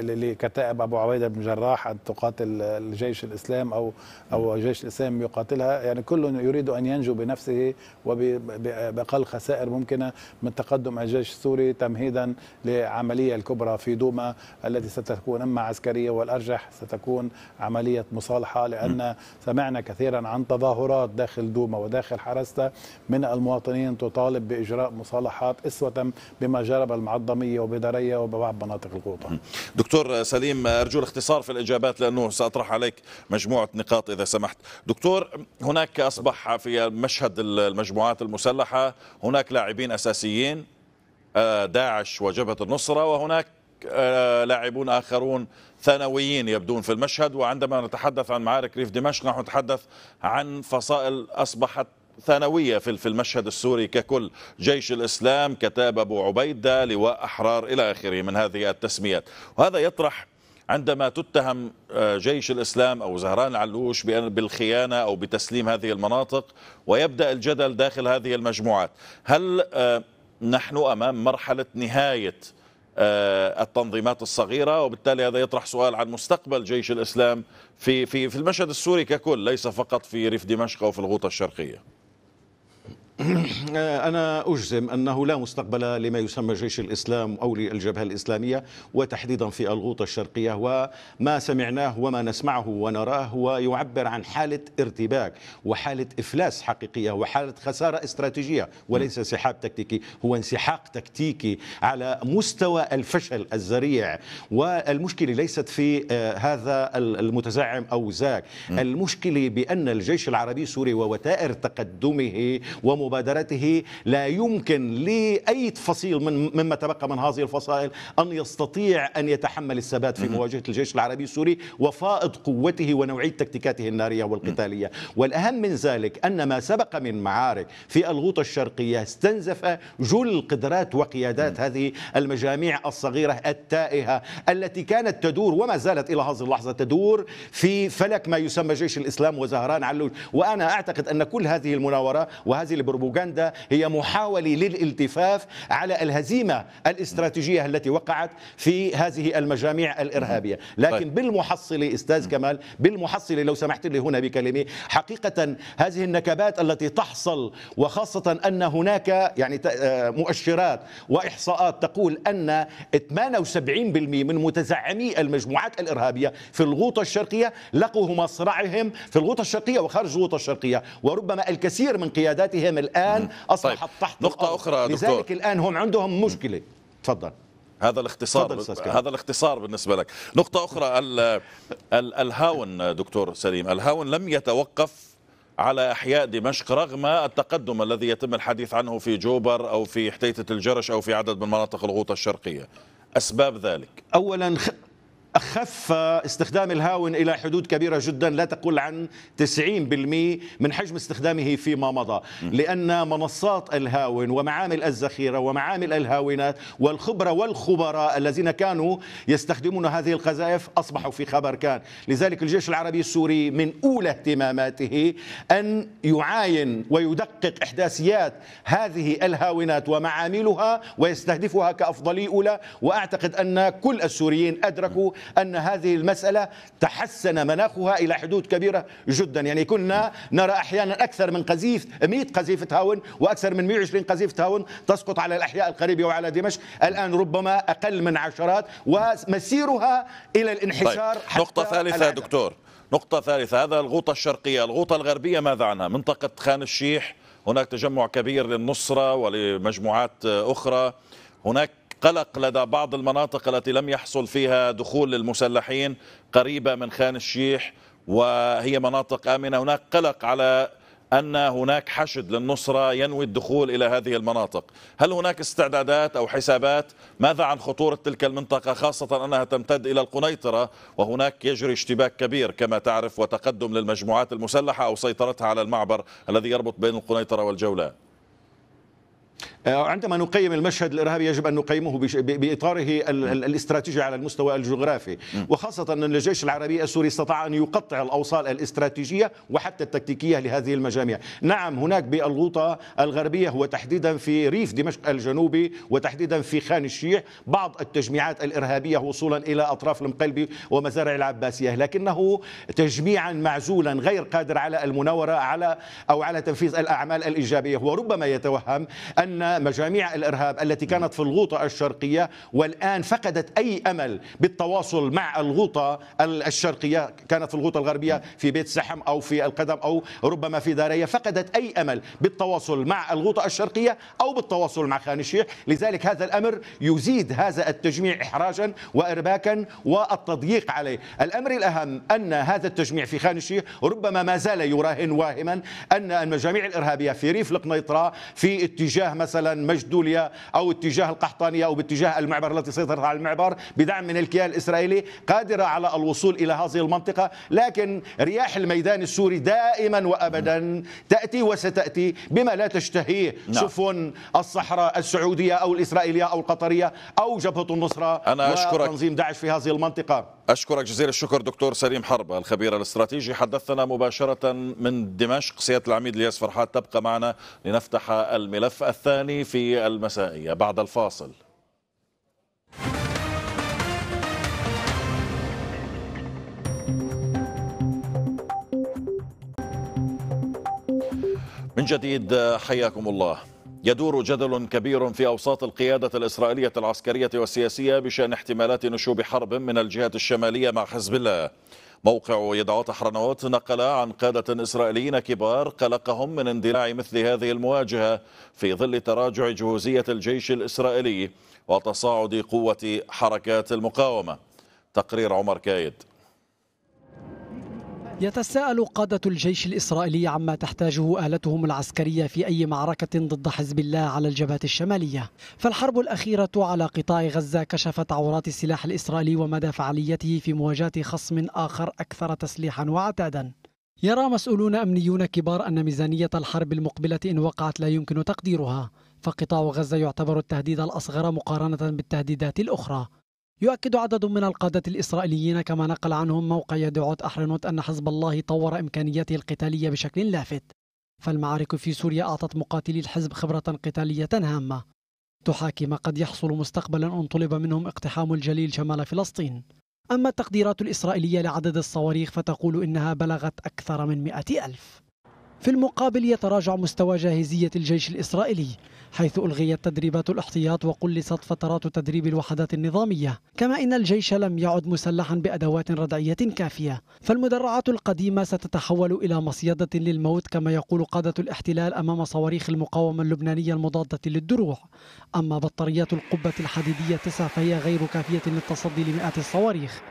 لكتائب ابو عبيده بن جراح ان تقاتل الجيش الاسلام او او جيش الاسلام يقاتلها يعني كل يريد ان ينجو بنفسه وباقل خسائر ممكنه من تقدم الجيش السوري تمهيدا لعمليه الكبرى في دوما التي ستكون اما عسكريه والارجح ستكون عمليه مصالحه لان سمعنا كثيرا عن تظاهرات داخل دوما وداخل حرستا من المواطنين تطالب باجراء مصالحات اسوه بما جرب المعظميه وبدريه وبعض مناطق القرى مضبوطة دكتور سليم أرجو الاختصار في الإجابات لأنه سأطرح عليك مجموعة نقاط إذا سمحت دكتور هناك أصبح في مشهد المجموعات المسلحة هناك لاعبين أساسيين آه، داعش وجبهة النصرة وهناك آه، لاعبون آخرون ثانويين يبدون في المشهد وعندما نتحدث عن معارك ريف دمشق نحن نتحدث عن فصائل أصبحت ثانوية في المشهد السوري ككل جيش الإسلام كتاب أبو عبيدة لواء أحرار إلى آخره من هذه التسميات وهذا يطرح عندما تتهم آه، جيش الإسلام أو زهران العلوش بالخيانة أو بتسليم هذه المناطق ويبدأ الجدل داخل هذه المجموعات هل آه، نحن أمام مرحلة نهاية آه، التنظيمات الصغيرة وبالتالي هذا يطرح سؤال عن مستقبل جيش الإسلام في, في, في المشهد السوري ككل ليس فقط في ريف دمشق أو في الغوطة الشرقية آه، أنا أجزم أنه لا مستقبل لما يسمى جيش الإسلام أو للجبهة الإسلامية وتحديدا في الغوطة الشرقية وما سمعناه وما نسمعه ونراه هو يعبر عن حالة ارتباك وحالة إفلاس حقيقية وحالة خسارة استراتيجية وليس انسحاب تكتيكي هو انسحاق تكتيكي على مستوى الفشل الذريع والمشكلة ليست في آه، هذا المتزعم أو ذاك المشكلة بأن الجيش العربي السوري ووتائر تقدمه ومو ومبادرته لا يمكن لأي فصيل من مما تبقى من هذه الفصائل أن يستطيع أن يتحمل الثبات في مواجهة الجيش العربي السوري وفائض قوته ونوعية تكتيكاته النارية والقتالية والأهم من ذلك أن ما سبق من معارك في الغوطة الشرقية استنزف جل قدرات وقيادات هذه المجاميع الصغيرة التائهة التي كانت تدور وما زالت إلى هذه اللحظة تدور في فلك ما يسمى جيش الإسلام وزهران علوش وأنا أعتقد أن كل هذه المناورة وهذه البرو البروبوغندا هي محاولة للالتفاف على الهزيمة الاستراتيجية التي وقعت في هذه المجاميع الإرهابية طيب. لكن طيب. بالمحصلة أستاذ كمال بالمحصلة لو سمحت لي هنا بكلمة حقيقة هذه النكبات التي تحصل وخاصة أن هناك يعني آه، مؤشرات وإحصاءات تقول أن 78% من متزعمي المجموعات الإرهابية في الغوطة الشرقية لقوا مصرعهم في الغوطة الشرقية وخارج الغوطة الشرقية وربما الكثير من قياداتهم الان اصبحت طيب. تحت نقطه الأرض. اخرى دكتور. لذلك الان هم عندهم مشكله تفضل هذا الاختصار هذا الاختصار بالنسبه لك نقطه اخرى ال ال الهاون دكتور سليم الهاون لم يتوقف على احياء دمشق رغم التقدم الذي يتم الحديث عنه في جوبر او في حتيته الجرش او في عدد من مناطق الغوطه الشرقيه اسباب ذلك اولا خف استخدام الهاون إلى حدود كبيرة جدا لا تقل عن 90% من حجم استخدامه فيما مضى لأن منصات الهاون ومعامل الذخيرة ومعامل الهاونات والخبرة والخبراء الذين كانوا يستخدمون هذه القذائف أصبحوا في خبر كان لذلك الجيش العربي السوري من أولى اهتماماته أن يعاين ويدقق إحداثيات هذه الهاونات ومعاملها ويستهدفها كأفضلية أولى وأعتقد أن كل السوريين أدركوا أن هذه المسألة تحسن مناخها إلى حدود كبيرة جدا يعني كنا نرى أحيانا أكثر من قذيف 100 قذيفة هاون وأكثر من 120 قذيفة هاون تسقط على الأحياء القريبة وعلى دمشق الآن ربما أقل من عشرات ومسيرها إلى الانحسار طيب. حتى نقطة ثالثة العدم. دكتور نقطة ثالثة هذا الغوطة الشرقية الغوطة الغربية ماذا عنها منطقة خان الشيح هناك تجمع كبير للنصرة ولمجموعات أخرى هناك قلق لدى بعض المناطق التي لم يحصل فيها دخول للمسلحين قريبة من خان الشيح وهي مناطق آمنة هناك قلق على أن هناك حشد للنصرة ينوي الدخول إلى هذه المناطق هل هناك استعدادات أو حسابات ماذا عن خطورة تلك المنطقة خاصة أنها تمتد إلى القنيطرة وهناك يجري اشتباك كبير كما تعرف وتقدم للمجموعات المسلحة أو سيطرتها على المعبر الذي يربط بين القنيطرة والجولان آه، عندما نقيم المشهد الارهابي يجب ان نقيمه باطاره الاستراتيجي على المستوى الجغرافي وخاصه ان الجيش العربي السوري استطاع ان يقطع الاوصال الاستراتيجيه وحتى التكتيكيه لهذه المجاميع نعم هناك بالغوطه الغربيه وتحديدا في ريف دمشق الجنوبي وتحديدا في خان الشيع بعض التجميعات الارهابيه وصولا الى اطراف المقلبي ومزارع العباسيه لكنه تجميعا معزولا غير قادر على المناوره على او على تنفيذ الاعمال الايجابيه وربما يتوهم أن أن مجاميع الإرهاب التي كانت في الغوطة الشرقية والآن فقدت أي أمل بالتواصل مع الغوطة الشرقية كانت في الغوطة الغربية في بيت سحم أو في القدم أو ربما في دارية فقدت أي أمل بالتواصل مع الغوطة الشرقية أو بالتواصل مع خان الشيخ لذلك هذا الأمر يزيد هذا التجميع إحراجا وإرباكا والتضييق عليه الأمر الأهم أن هذا التجميع في خان الشيخ ربما ما زال يراهن واهما أن المجاميع الإرهابية في ريف القنيطرة في اتجاه مثلا مجدوليا أو اتجاه القحطانية أو باتجاه المعبر التي سيطرت على المعبر بدعم من الكيان الإسرائيلي قادرة على الوصول إلى هذه المنطقة لكن رياح الميدان السوري دائما وأبدا تأتي وستأتي بما لا تشتهيه نعم. سفن الصحراء السعودية أو الإسرائيلية أو القطرية أو جبهة النصرة أنا أشكرك تنظيم داعش في هذه المنطقة أشكرك جزيل الشكر دكتور سليم حربة الخبير الاستراتيجي حدثنا مباشرة من دمشق سيادة العميد الياس فرحات تبقى معنا لنفتح الملف الثاني في المسائية بعد الفاصل من جديد حياكم الله يدور جدل كبير في أوساط القيادة الإسرائيلية العسكرية والسياسية بشأن احتمالات نشوب حرب من الجهة الشمالية مع حزب الله موقع يدعوت حرنوت نقل عن قادة إسرائيليين كبار قلقهم من اندلاع مثل هذه المواجهة في ظل تراجع جهوزية الجيش الإسرائيلي وتصاعد قوة حركات المقاومة تقرير عمر كايد يتساءل قادة الجيش الإسرائيلي عما تحتاجه آلتهم العسكرية في أي معركة ضد حزب الله على الجبهة الشمالية فالحرب الأخيرة على قطاع غزة كشفت عورات السلاح الإسرائيلي ومدى فعاليته في مواجهة خصم آخر أكثر تسليحا وعتادا يرى مسؤولون أمنيون كبار أن ميزانية الحرب المقبلة إن وقعت لا يمكن تقديرها فقطاع غزة يعتبر التهديد الأصغر مقارنة بالتهديدات الأخرى يؤكد عدد من القادة الإسرائيليين كما نقل عنهم موقع يدعوت أحرنوت أن حزب الله طور إمكانياته القتالية بشكل لافت فالمعارك في سوريا أعطت مقاتلي الحزب خبرة قتالية هامة تحاكي ما قد يحصل مستقبلا أن طلب منهم اقتحام الجليل شمال فلسطين أما التقديرات الإسرائيلية لعدد الصواريخ فتقول إنها بلغت أكثر من مئة ألف في المقابل يتراجع مستوى جاهزية الجيش الإسرائيلي حيث ألغيت تدريبات الاحتياط وقلصت فترات تدريب الوحدات النظامية كما إن الجيش لم يعد مسلحا بأدوات ردعية كافية فالمدرعات القديمة ستتحول إلى مصيدة للموت كما يقول قادة الاحتلال أمام صواريخ المقاومة اللبنانية المضادة للدروع أما بطاريات القبة الحديدية 9 فهي غير كافية للتصدي لمئات الصواريخ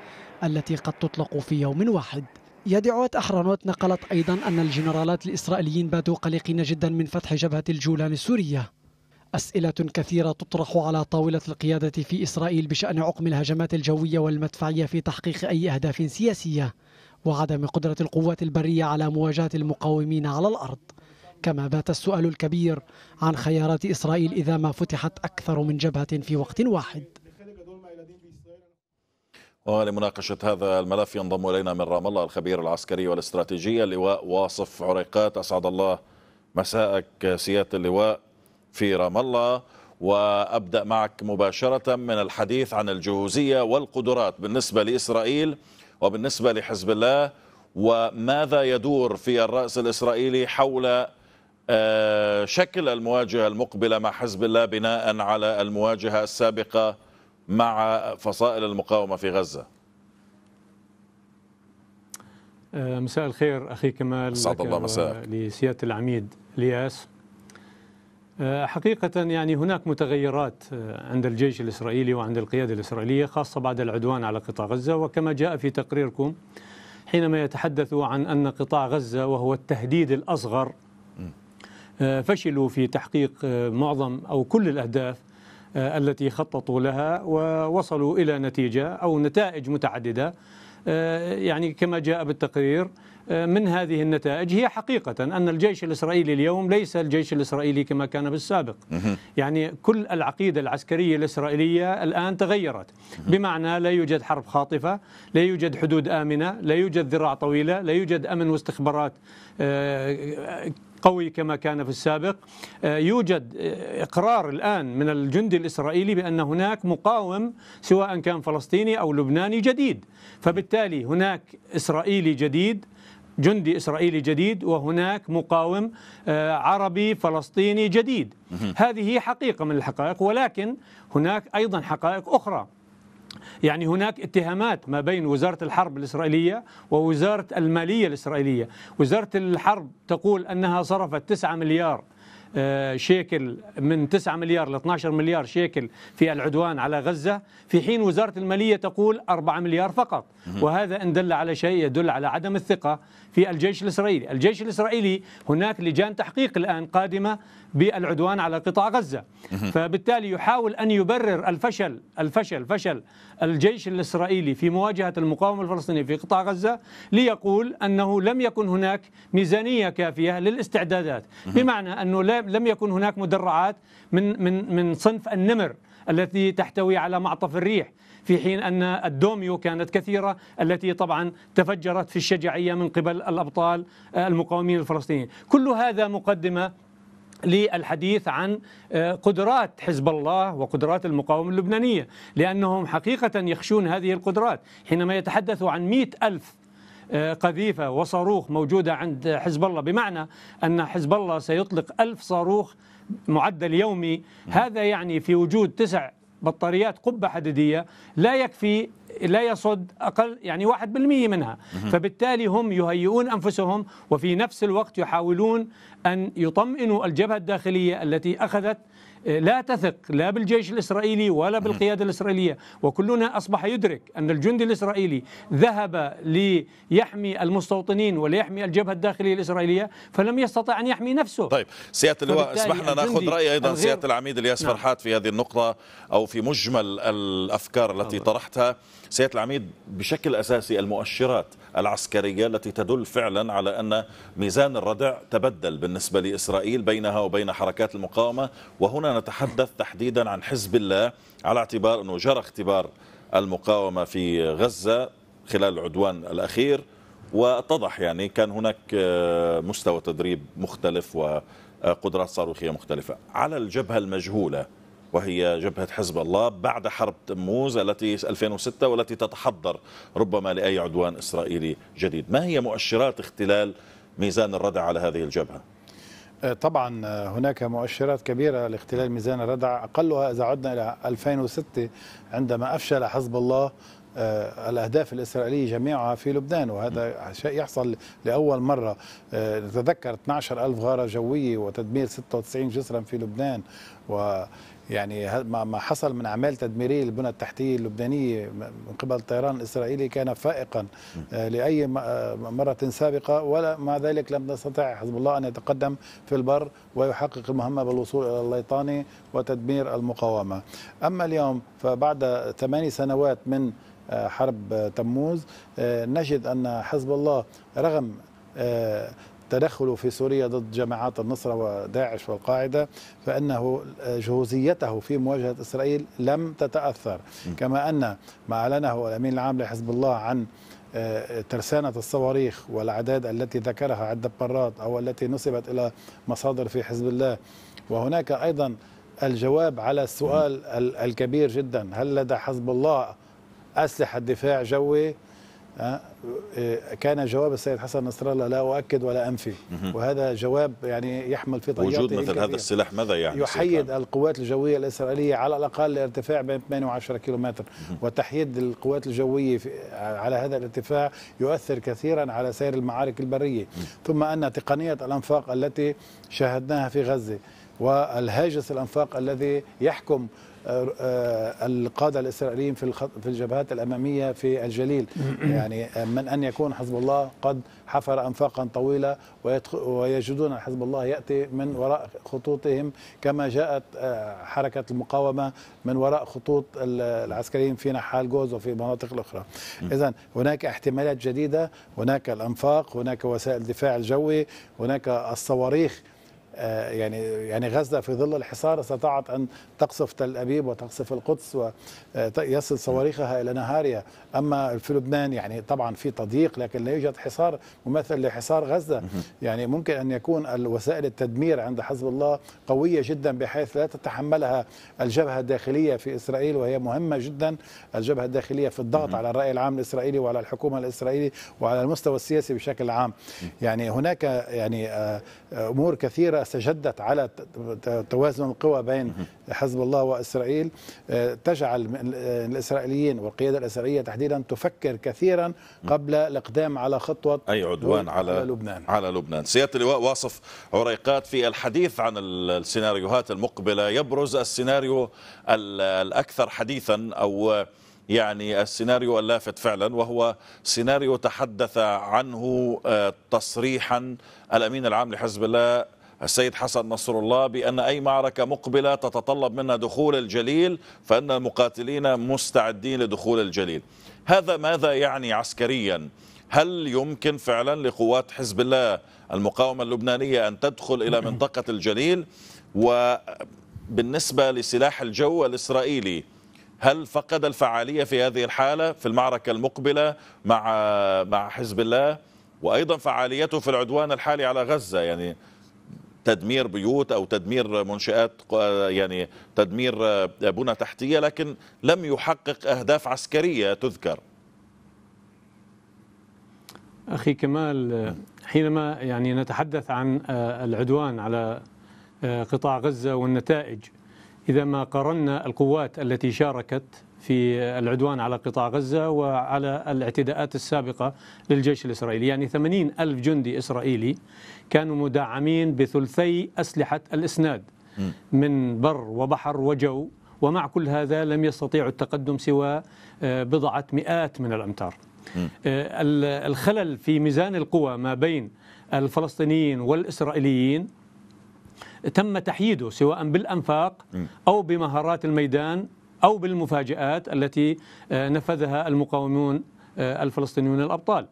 التي قد تطلق في يوم واحد يدعوات أحرانوت نقلت أيضا أن الجنرالات الإسرائيليين باتوا قلقين جدا من فتح جبهة الجولان السورية أسئلة كثيرة تطرح على طاولة القيادة في إسرائيل بشأن عقم الهجمات الجوية والمدفعية في تحقيق أي أهداف سياسية وعدم قدرة القوات البرية على مواجهة المقاومين على الأرض كما بات السؤال الكبير عن خيارات إسرائيل إذا ما فتحت أكثر من جبهة في وقت واحد ولمناقشة هذا الملف ينضم إلينا من رام الله الخبير العسكري والاستراتيجي اللواء واصف عريقات أسعد الله مساءك سيادة اللواء في رام الله وأبدأ معك مباشرة من الحديث عن الجهوزية والقدرات بالنسبة لإسرائيل وبالنسبة لحزب الله وماذا يدور في الرأس الإسرائيلي حول آه، شكل المواجهة المقبلة مع حزب الله بناء على المواجهة السابقة مع فصائل المقاومة في غزة آه، مساء الخير أخي كمال سعد الله مساءك لسيادة العميد الياس آه، حقيقة يعني هناك متغيرات آه، عند الجيش الإسرائيلي وعند القيادة الإسرائيلية خاصة بعد العدوان على قطاع غزة وكما جاء في تقريركم حينما يتحدثوا عن أن قطاع غزة وهو التهديد الأصغر فشلوا في تحقيق معظم أو كل الأهداف آه، التي خططوا لها ووصلوا إلى نتيجة أو نتائج متعددة آه، يعني كما جاء بالتقرير آه، من هذه النتائج هي حقيقة أن الجيش الإسرائيلي اليوم ليس الجيش الإسرائيلي كما كان بالسابق يعني كل العقيدة العسكرية الإسرائيلية الآن تغيرت بمعنى لا يوجد حرب خاطفة لا يوجد حدود آمنة لا يوجد ذراع طويلة لا يوجد أمن واستخبارات قوي كما كان في السابق آه، يوجد آه، إقرار الآن من الجندي الإسرائيلي بأن هناك مقاوم سواء كان فلسطيني أو لبناني جديد فبالتالي هناك إسرائيلي جديد جندي إسرائيلي جديد وهناك مقاوم آه، عربي فلسطيني جديد هذه حقيقة من الحقائق ولكن هناك أيضا حقائق أخرى يعني هناك اتهامات ما بين وزارة الحرب الإسرائيلية ووزارة المالية الإسرائيلية وزارة الحرب تقول أنها صرفت 9 مليار آه، شيكل من 9 مليار ل 12 مليار شيكل في العدوان على غزة في حين وزارة المالية تقول 4 مليار فقط وهذا إن دل على شيء يدل على عدم الثقة في الجيش الإسرائيلي الجيش الإسرائيلي هناك لجان تحقيق الآن قادمة بالعدوان على قطاع غزة فبالتالي يحاول أن يبرر الفشل الفشل فشل الجيش الإسرائيلي في مواجهة المقاومة الفلسطينية في قطاع غزة ليقول أنه لم يكن هناك ميزانية كافية للاستعدادات بمعنى أنه لم يكن هناك مدرعات من من من صنف النمر التي تحتوي على معطف الريح في حين أن الدوميو كانت كثيرة التي طبعا تفجرت في الشجاعية من قبل الأبطال آه، المقاومين الفلسطينيين كل هذا مقدمة للحديث عن آه، قدرات حزب الله وقدرات المقاومة اللبنانية لأنهم حقيقة يخشون هذه القدرات حينما يتحدثوا عن مئة ألف آه، قذيفة وصاروخ موجودة عند حزب الله بمعنى أن حزب الله سيطلق ألف صاروخ معدل يومي نعم. هذا يعني في وجود تسع بطاريات قبه حديديه لا يكفي لا يصد اقل يعني واحد بالمية منها فبالتالي هم يهيئون انفسهم وفي نفس الوقت يحاولون ان يطمئنوا الجبهه الداخليه التي اخذت لا تثق لا بالجيش الاسرائيلي ولا بالقياده الاسرائيليه، وكلنا اصبح يدرك ان الجندي الاسرائيلي ذهب ليحمي المستوطنين وليحمي الجبهه الداخليه الاسرائيليه، فلم يستطع ان يحمي نفسه. طيب سياده اللواء اسمح لنا ناخذ راي ايضا سياده العميد الياس نعم. فرحات في هذه النقطه او في مجمل الافكار التي طرحتها، سياده العميد بشكل اساسي المؤشرات العسكريه التي تدل فعلا على ان ميزان الردع تبدل بالنسبه لاسرائيل بينها وبين حركات المقاومه وهنا نتحدث تحديدا عن حزب الله على اعتبار أنه جرى اختبار المقاومة في غزة خلال العدوان الأخير واتضح يعني كان هناك آه، مستوى تدريب مختلف وقدرات صاروخية مختلفة على الجبهة المجهولة وهي جبهة حزب الله بعد حرب تموز التي 2006 والتي تتحضر ربما لأي عدوان إسرائيلي جديد ما هي مؤشرات اختلال ميزان الردع على هذه الجبهة؟ آه، طبعا آه، هناك مؤشرات كبيرة لاختلال ميزان الردع أقلها إذا عدنا إلى 2006 عندما أفشل حزب الله آه، الأهداف الإسرائيلية جميعها في لبنان وهذا شيء يحصل لأول مرة نتذكر 12000 غارة جوية وتدمير 96 جسرا في لبنان و يعني ما حصل من اعمال تدميريه للبنى التحتيه اللبنانيه من قبل الطيران الاسرائيلي كان فائقا آه، لاي آه، مره سابقه ولا مع ذلك لم يستطع حزب الله ان يتقدم في البر ويحقق المهمه بالوصول الى الليطاني وتدمير المقاومه. اما اليوم فبعد ثماني سنوات من آه، حرب تموز نجد ان حزب الله رغم تدخله في سوريا ضد جماعات النصرة وداعش والقاعدة فإنه جهوزيته في مواجهة إسرائيل لم تتأثر كما أن ما أعلنه الأمين العام لحزب الله عن آه، ترسانة الصواريخ والأعداد التي ذكرها عدة مرات أو التي نسبت إلى مصادر في حزب الله وهناك أيضا الجواب على السؤال الكبير جدا هل لدى حزب الله أسلحة دفاع جوي أه؟ كان جواب السيد حسن نصر الله لا اؤكد ولا انفي وهذا جواب يعني يحمل في طياته وجود مثل هذا السلاح ماذا يعني يحيد القوات الجويه الاسرائيليه على الاقل لارتفاع بين 8 و10 كيلومتر وتحييد القوات الجويه على هذا الارتفاع يؤثر كثيرا على سير المعارك البريه ثم ان تقنيه الانفاق التي شاهدناها في غزه والهاجس الانفاق الذي يحكم آه، آه، القادة الإسرائيليين في في الجبهات الأمامية في الجليل يعني آه، من أن يكون حزب الله قد حفر أنفاقا طويلة ويجدون حزب الله يأتي من وراء خطوطهم كما جاءت حركة المقاومة من وراء خطوط العسكريين في نحال جوز وفي مناطق الأخرى إذا هناك احتمالات جديدة هناك الأنفاق هناك وسائل الدفاع الجوي هناك الصواريخ آه، يعني يعني غزه في ظل الحصار استطاعت ان تقصف تل ابيب وتقصف القدس ويصل آه، صواريخها الى نهارها، اما في لبنان يعني طبعا في تضييق لكن لا يوجد حصار ممثل لحصار غزه، يعني ممكن ان يكون وسائل التدمير عند حزب الله قويه جدا بحيث لا تتحملها الجبهه الداخليه في اسرائيل وهي مهمه جدا الجبهه الداخليه في الضغط على الراي العام الاسرائيلي وعلى الحكومه الاسرائيليه وعلى المستوى السياسي بشكل عام. يعني هناك يعني آه، امور كثيره استجدت على توازن القوى بين حزب الله وإسرائيل آه، تجعل آه، الإسرائيليين والقيادة الإسرائيلية تحديدا تفكر كثيرا قبل الإقدام على خطوة أي عدوان على لبنان على لبنان سيادة اللواء واصف عريقات في الحديث عن السيناريوهات المقبلة يبرز السيناريو الأكثر حديثا أو يعني السيناريو اللافت فعلا وهو سيناريو تحدث عنه آه، تصريحا الامين العام لحزب الله السيد حسن نصر الله بأن أي معركة مقبلة تتطلب منا دخول الجليل فإن المقاتلين مستعدين لدخول الجليل هذا ماذا يعني عسكريا هل يمكن فعلا لقوات حزب الله المقاومة اللبنانية أن تدخل إلى منطقة الجليل وبالنسبة لسلاح الجو الإسرائيلي هل فقد الفعالية في هذه الحالة في المعركة المقبلة مع مع حزب الله وأيضا فعاليته في العدوان الحالي على غزة يعني تدمير بيوت أو تدمير منشآت يعني تدمير بنى تحتية لكن لم يحقق أهداف عسكرية تذكر أخي كمال حينما يعني نتحدث عن العدوان على قطاع غزة والنتائج إذا ما قارنا القوات التي شاركت في العدوان على قطاع غزة وعلى الاعتداءات السابقة للجيش الإسرائيلي يعني 80 ألف جندي إسرائيلي كانوا مدعمين بثلثي أسلحة الإسناد من بر وبحر وجو ومع كل هذا لم يستطيعوا التقدم سوى آه، بضعة مئات من الأمتار آه، الخلل في ميزان القوى ما بين الفلسطينيين والإسرائيليين تم تحييده سواء بالأنفاق أو بمهارات الميدان أو بالمفاجآت التي آه، نفذها المقاومون آه، الفلسطينيون الأبطال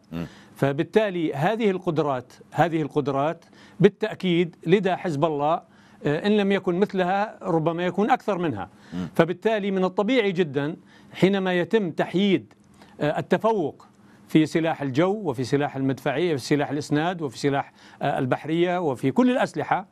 فبالتالي هذه القدرات هذه القدرات بالتأكيد لدى حزب الله آه، إن لم يكن مثلها ربما يكون أكثر منها فبالتالي من الطبيعي جدا حينما يتم تحييد التفوق في سلاح الجو وفي سلاح المدفعية وفي سلاح الإسناد وفي سلاح البحرية وفي كل الأسلحة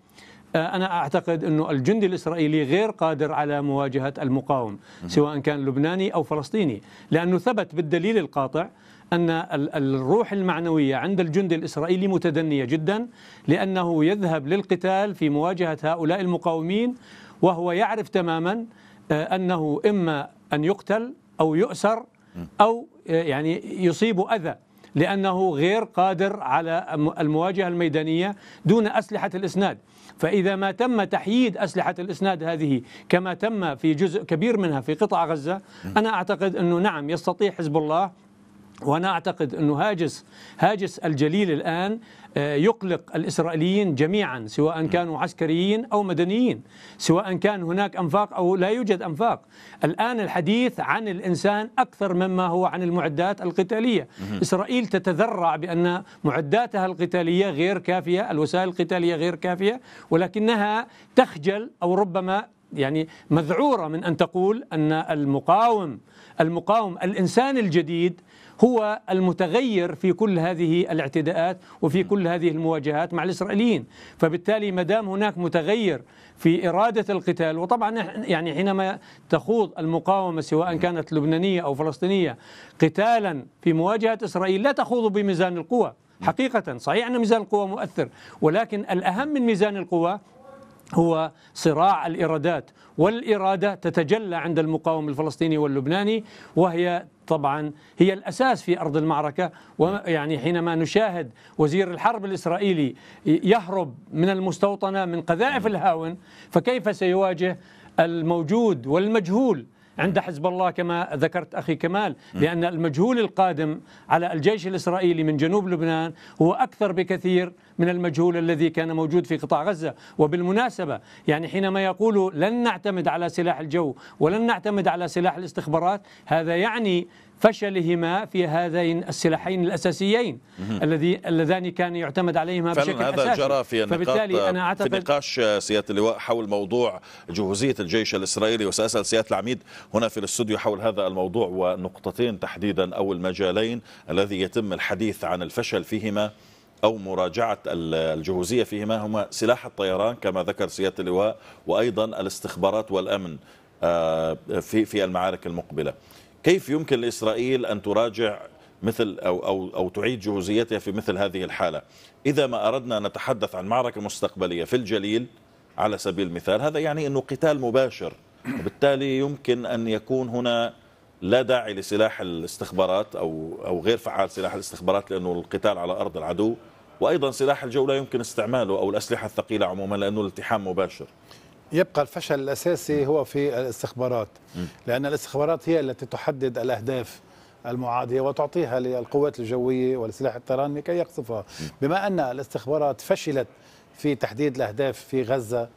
آه، أنا أعتقد أنه الجندي الإسرائيلي غير قادر على مواجهة المقاوم سواء كان لبناني أو فلسطيني لأنه ثبت بالدليل القاطع أن الروح المعنوية عند الجندي الإسرائيلي متدنية جدا لأنه يذهب للقتال في مواجهة هؤلاء المقاومين وهو يعرف تماما آه، أنه إما أن يقتل أو يؤسر أو آه، يعني يصيب أذى لأنه غير قادر على المواجهة الميدانية دون أسلحة الإسناد فإذا ما تم تحييد أسلحة الإسناد هذه كما تم في جزء كبير منها في قطاع غزة أنا أعتقد أنه نعم يستطيع حزب الله وانا اعتقد انه هاجس هاجس الجليل الان آه، يقلق الإسرائيليين جميعا سواء كانوا عسكريين أو مدنيين سواء كان هناك أنفاق أو لا يوجد أنفاق الآن الحديث عن الإنسان أكثر مما هو عن المعدات القتالية إسرائيل تتذرع بأن معداتها القتالية غير كافية الوسائل القتالية غير كافية ولكنها تخجل أو ربما يعني مذعوره من ان تقول ان المقاوم المقاوم الانسان الجديد هو المتغير في كل هذه الاعتداءات وفي نعم. كل هذه المواجهات مع الإسرائيليين فبالتالي ما دام هناك متغير في إرادة القتال وطبعا يعني حينما تخوض المقاومة سواء نعم. كانت لبنانية أو فلسطينية قتالا في مواجهة إسرائيل لا تخوض بميزان القوى نعم. حقيقة صحيح أن ميزان القوى مؤثر ولكن الأهم من ميزان القوى هو صراع الإرادات والإرادة تتجلى عند المقاوم الفلسطيني واللبناني وهي طبعا هي الأساس في أرض المعركة ويعني حينما نشاهد وزير الحرب الإسرائيلي يهرب من المستوطنة من قذائف الهاون فكيف سيواجه الموجود والمجهول عند حزب الله كما ذكرت اخي كمال لان المجهول القادم على الجيش الاسرائيلي من جنوب لبنان هو اكثر بكثير من المجهول الذي كان موجود في قطاع غزه وبالمناسبه يعني حينما يقولوا لن نعتمد على سلاح الجو ولن نعتمد على سلاح الاستخبارات هذا يعني فشلهما في هذين السلاحين الأساسيين الذي اللذان كان يعتمد عليهما فعلا بشكل هذا أساسي. جرى في فبالتالي أنا أعتقد في نقاش سيادة اللواء حول موضوع جهوزية الجيش الإسرائيلي وسأسأل سيادة العميد هنا في الاستوديو حول هذا الموضوع ونقطتين تحديدا أو المجالين الذي يتم الحديث عن الفشل فيهما أو مراجعة الجهوزية فيهما هما سلاح الطيران كما ذكر سيادة اللواء وأيضا الاستخبارات والأمن آه، في في المعارك المقبلة كيف يمكن لإسرائيل أن تراجع مثل أو, أو, أو تعيد جهوزيتها في مثل هذه الحالة إذا ما أردنا أن نتحدث عن معركة مستقبلية في الجليل على سبيل المثال هذا يعني أنه قتال مباشر وبالتالي يمكن أن يكون هنا لا داعي لسلاح الاستخبارات أو, أو غير فعال سلاح الاستخبارات لأنه القتال على أرض العدو وأيضا سلاح الجو لا يمكن استعماله أو الأسلحة الثقيلة عموما لأنه الالتحام مباشر يبقى الفشل الأساسي هو في الاستخبارات لأن الاستخبارات هي التي تحدد الأهداف المعادية وتعطيها للقوات الجوية والسلاح الطيران لكي يقصفها بما أن الاستخبارات فشلت في تحديد الأهداف في غزة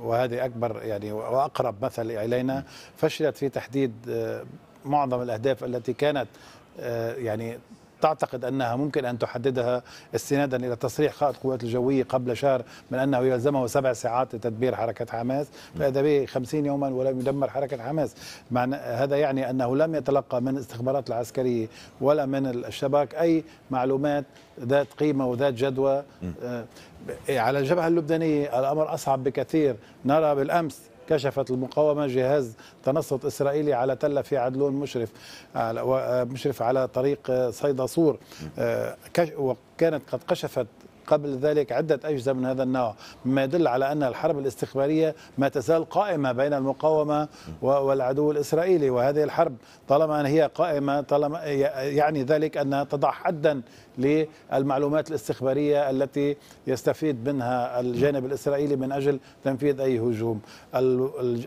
وهذه أكبر يعني وأقرب مثل إلينا فشلت في تحديد آه، معظم الأهداف التي كانت آه، يعني تعتقد أنها ممكن أن تحددها استنادا إلى تصريح قائد القوات الجوية قبل شهر من أنه يلزمه سبع ساعات لتدبير حركة حماس فإذا به 50 يوما ولم يدمر حركة حماس معنى هذا يعني أنه لم يتلقى من الاستخبارات العسكرية ولا من الشباك أي معلومات ذات قيمة وذات جدوى آه، على الجبهة اللبنانية الأمر أصعب بكثير نرى بالأمس كشفت المقاومة جهاز تنصت إسرائيلي على تله في عدلون مشرف مشرف على طريق صيدا آه، وكانت قد كشفت قبل ذلك عدة أجهزة من هذا النوع مما يدل على أن الحرب الاستخبارية ما تزال قائمة بين المقاومة والعدو الإسرائيلي وهذه الحرب طالما أن هي قائمة طالما يعني ذلك أنها تضع حدا للمعلومات الاستخبارية التي يستفيد منها الجانب الإسرائيلي من أجل تنفيذ أي هجوم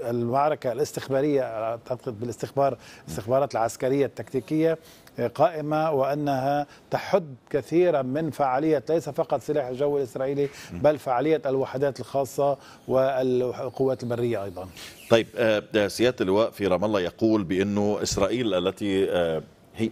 المعركة الاستخبارية أعتقد بالاستخبار الاستخبارات العسكرية التكتيكية آه، قائمة وأنها تحد كثيرا من فعالية ليس فقط سلاح الجو الإسرائيلي بل فعالية الوحدات الخاصة والقوات البرية أيضا طيب آه، سيادة اللواء في رام الله يقول بأنه إسرائيل التي آه، هي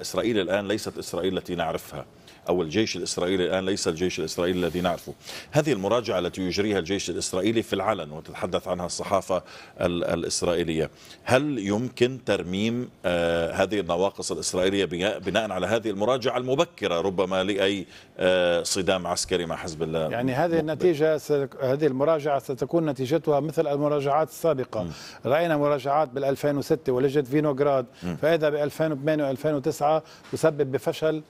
إسرائيل الآن ليست إسرائيل التي نعرفها أو الجيش الإسرائيلي الآن ليس الجيش الإسرائيلي الذي نعرفه هذه المراجعة التي يجريها الجيش الإسرائيلي في العلن وتتحدث عنها الصحافة الإسرائيلية هل يمكن ترميم آه، هذه النواقص الإسرائيلية بناء على هذه المراجعة المبكرة ربما لأي آه، صدام عسكري مع حزب الله يعني هذه النتيجة هذه المراجعة ستكون نتيجتها مثل المراجعات السابقة م. رأينا مراجعات بال 2006 ولجنة فينوغراد فإذا ب 2008 و 2009 تسبب بفشل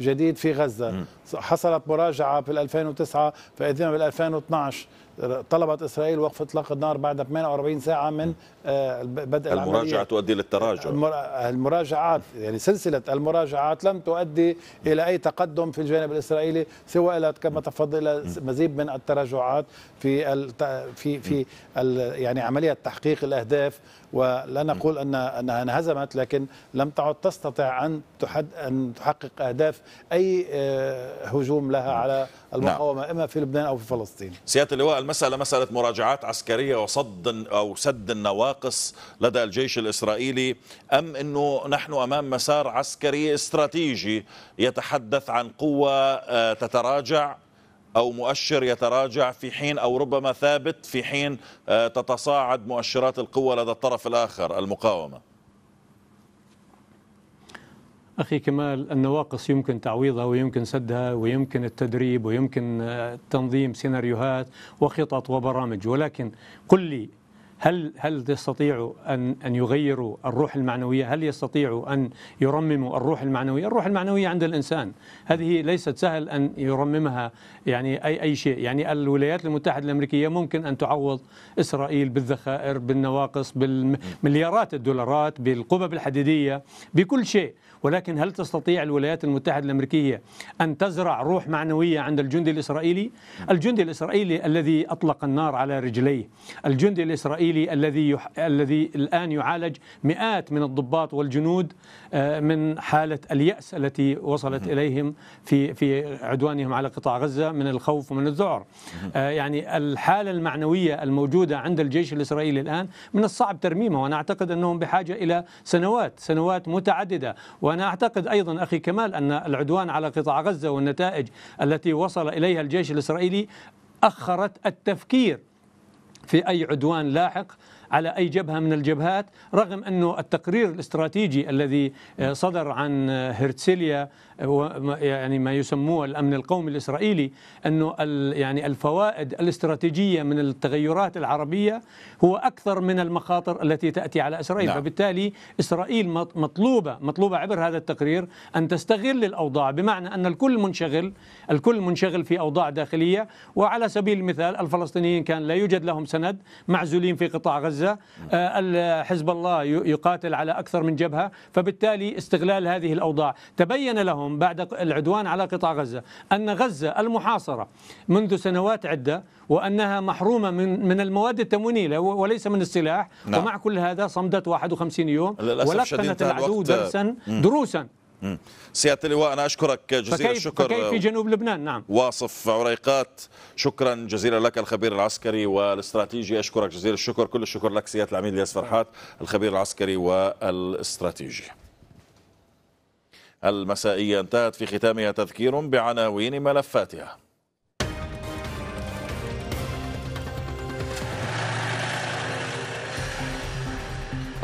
جديد في غزة حصلت مراجعة في 2009 فإذن بال 2012 طلبت إسرائيل وقف إطلاق النار بعد 48 ساعة من آه، بدء العملية المراجعة تؤدي للتراجع المراجعات يعني سلسلة المراجعات لم تؤدي إلى أي تقدم في الجانب الإسرائيلي سوى إلى كما تفضل إلى مزيد من التراجعات في في في يعني عملية تحقيق الأهداف ولا نقول أن أنها انهزمت لكن لم تعد تستطيع أن تحد أن تحقق أهداف أي آه، هجوم لها نعم. على المقاومة نعم. إما في لبنان أو في فلسطين سيادة اللواء المسألة مسألة مراجعات عسكرية وصد أو سد النواقص لدى الجيش الإسرائيلي أم أنه نحن أمام مسار عسكري استراتيجي يتحدث عن قوة آه، تتراجع أو مؤشر يتراجع في حين أو ربما ثابت في حين آه، تتصاعد مؤشرات القوة لدى الطرف الآخر المقاومة أخي كمال النواقص يمكن تعويضها ويمكن سدها ويمكن التدريب ويمكن آه، تنظيم سيناريوهات وخطط وبرامج ولكن قل لي هل هل يستطيعوا ان ان يغيروا الروح المعنويه؟ هل يستطيعوا ان يرمموا الروح المعنويه؟ الروح المعنويه عند الانسان هذه ليست سهل ان يرممها يعني اي اي شيء، يعني الولايات المتحده الامريكيه ممكن ان تعوض اسرائيل بالذخائر، بالنواقص، بالمليارات الدولارات، بالقبب الحديديه، بكل شيء، ولكن هل تستطيع الولايات المتحدة الأمريكية أن تزرع روح معنوية عند الجندي الإسرائيلي الجندي الإسرائيلي الذي أطلق النار على رجليه الجندي الإسرائيلي الذي يح... الذي الآن يعالج مئات من الضباط والجنود آه، من حالة اليأس التي وصلت إليهم في في عدوانهم على قطاع غزة من الخوف ومن الذعر آه، يعني الحالة المعنوية الموجودة عند الجيش الإسرائيلي الآن من الصعب ترميمها وأنا أعتقد أنهم بحاجة إلى سنوات سنوات متعددة و وأنا أعتقد أيضا أخي كمال أن العدوان على قطاع غزة والنتائج التي وصل إليها الجيش الإسرائيلي أخرت التفكير في أي عدوان لاحق على أي جبهة من الجبهات رغم أنه التقرير الاستراتيجي الذي آه، صدر عن آه، هرتسليا هو يعني ما يسموه الامن القومي الاسرائيلي انه يعني الفوائد الاستراتيجيه من التغيرات العربيه هو اكثر من المخاطر التي تاتي على اسرائيل نعم. فبالتالي اسرائيل مطلوبه مطلوبه عبر هذا التقرير ان تستغل الاوضاع بمعنى ان الكل منشغل الكل منشغل في اوضاع داخليه وعلى سبيل المثال الفلسطينيين كان لا يوجد لهم سند معزولين في قطاع غزه نعم. آه، حزب الله يقاتل على اكثر من جبهه فبالتالي استغلال هذه الاوضاع تبين لهم اليوم بعد العدوان على قطاع غزة أن غزة المحاصرة منذ سنوات عدة وأنها محرومة من من المواد التموينية وليس من السلاح نعم. ومع كل هذا صمدت 51 يوم ولقنت العدو درسا دروسا سيادة اللواء أنا أشكرك جزيل فكيف الشكر فكيف في جنوب لبنان نعم واصف عريقات شكرا جزيلا لك الخبير العسكري والاستراتيجي أشكرك جزيل الشكر كل الشكر لك سيادة العميد الياس فرحات الخبير العسكري والاستراتيجي المسائية انتهت في ختامها تذكير بعناوين ملفاتها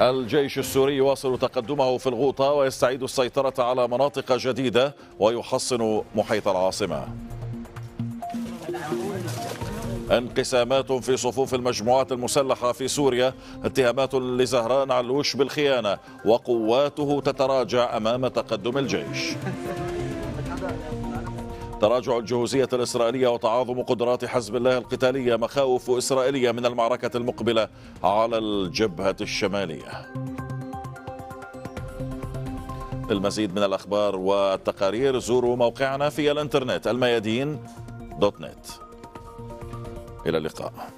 الجيش السوري يواصل تقدمه في الغوطة ويستعيد السيطرة على مناطق جديدة ويحصن محيط العاصمة انقسامات في صفوف المجموعات المسلحة في سوريا اتهامات لزهران علوش بالخيانة وقواته تتراجع أمام تقدم الجيش تراجع الجهوزية الإسرائيلية وتعاظم قدرات حزب الله القتالية مخاوف إسرائيلية من المعركة المقبلة على الجبهة الشمالية المزيد من الأخبار والتقارير زوروا موقعنا في الانترنت الميادين دوت نت إلى اللقاء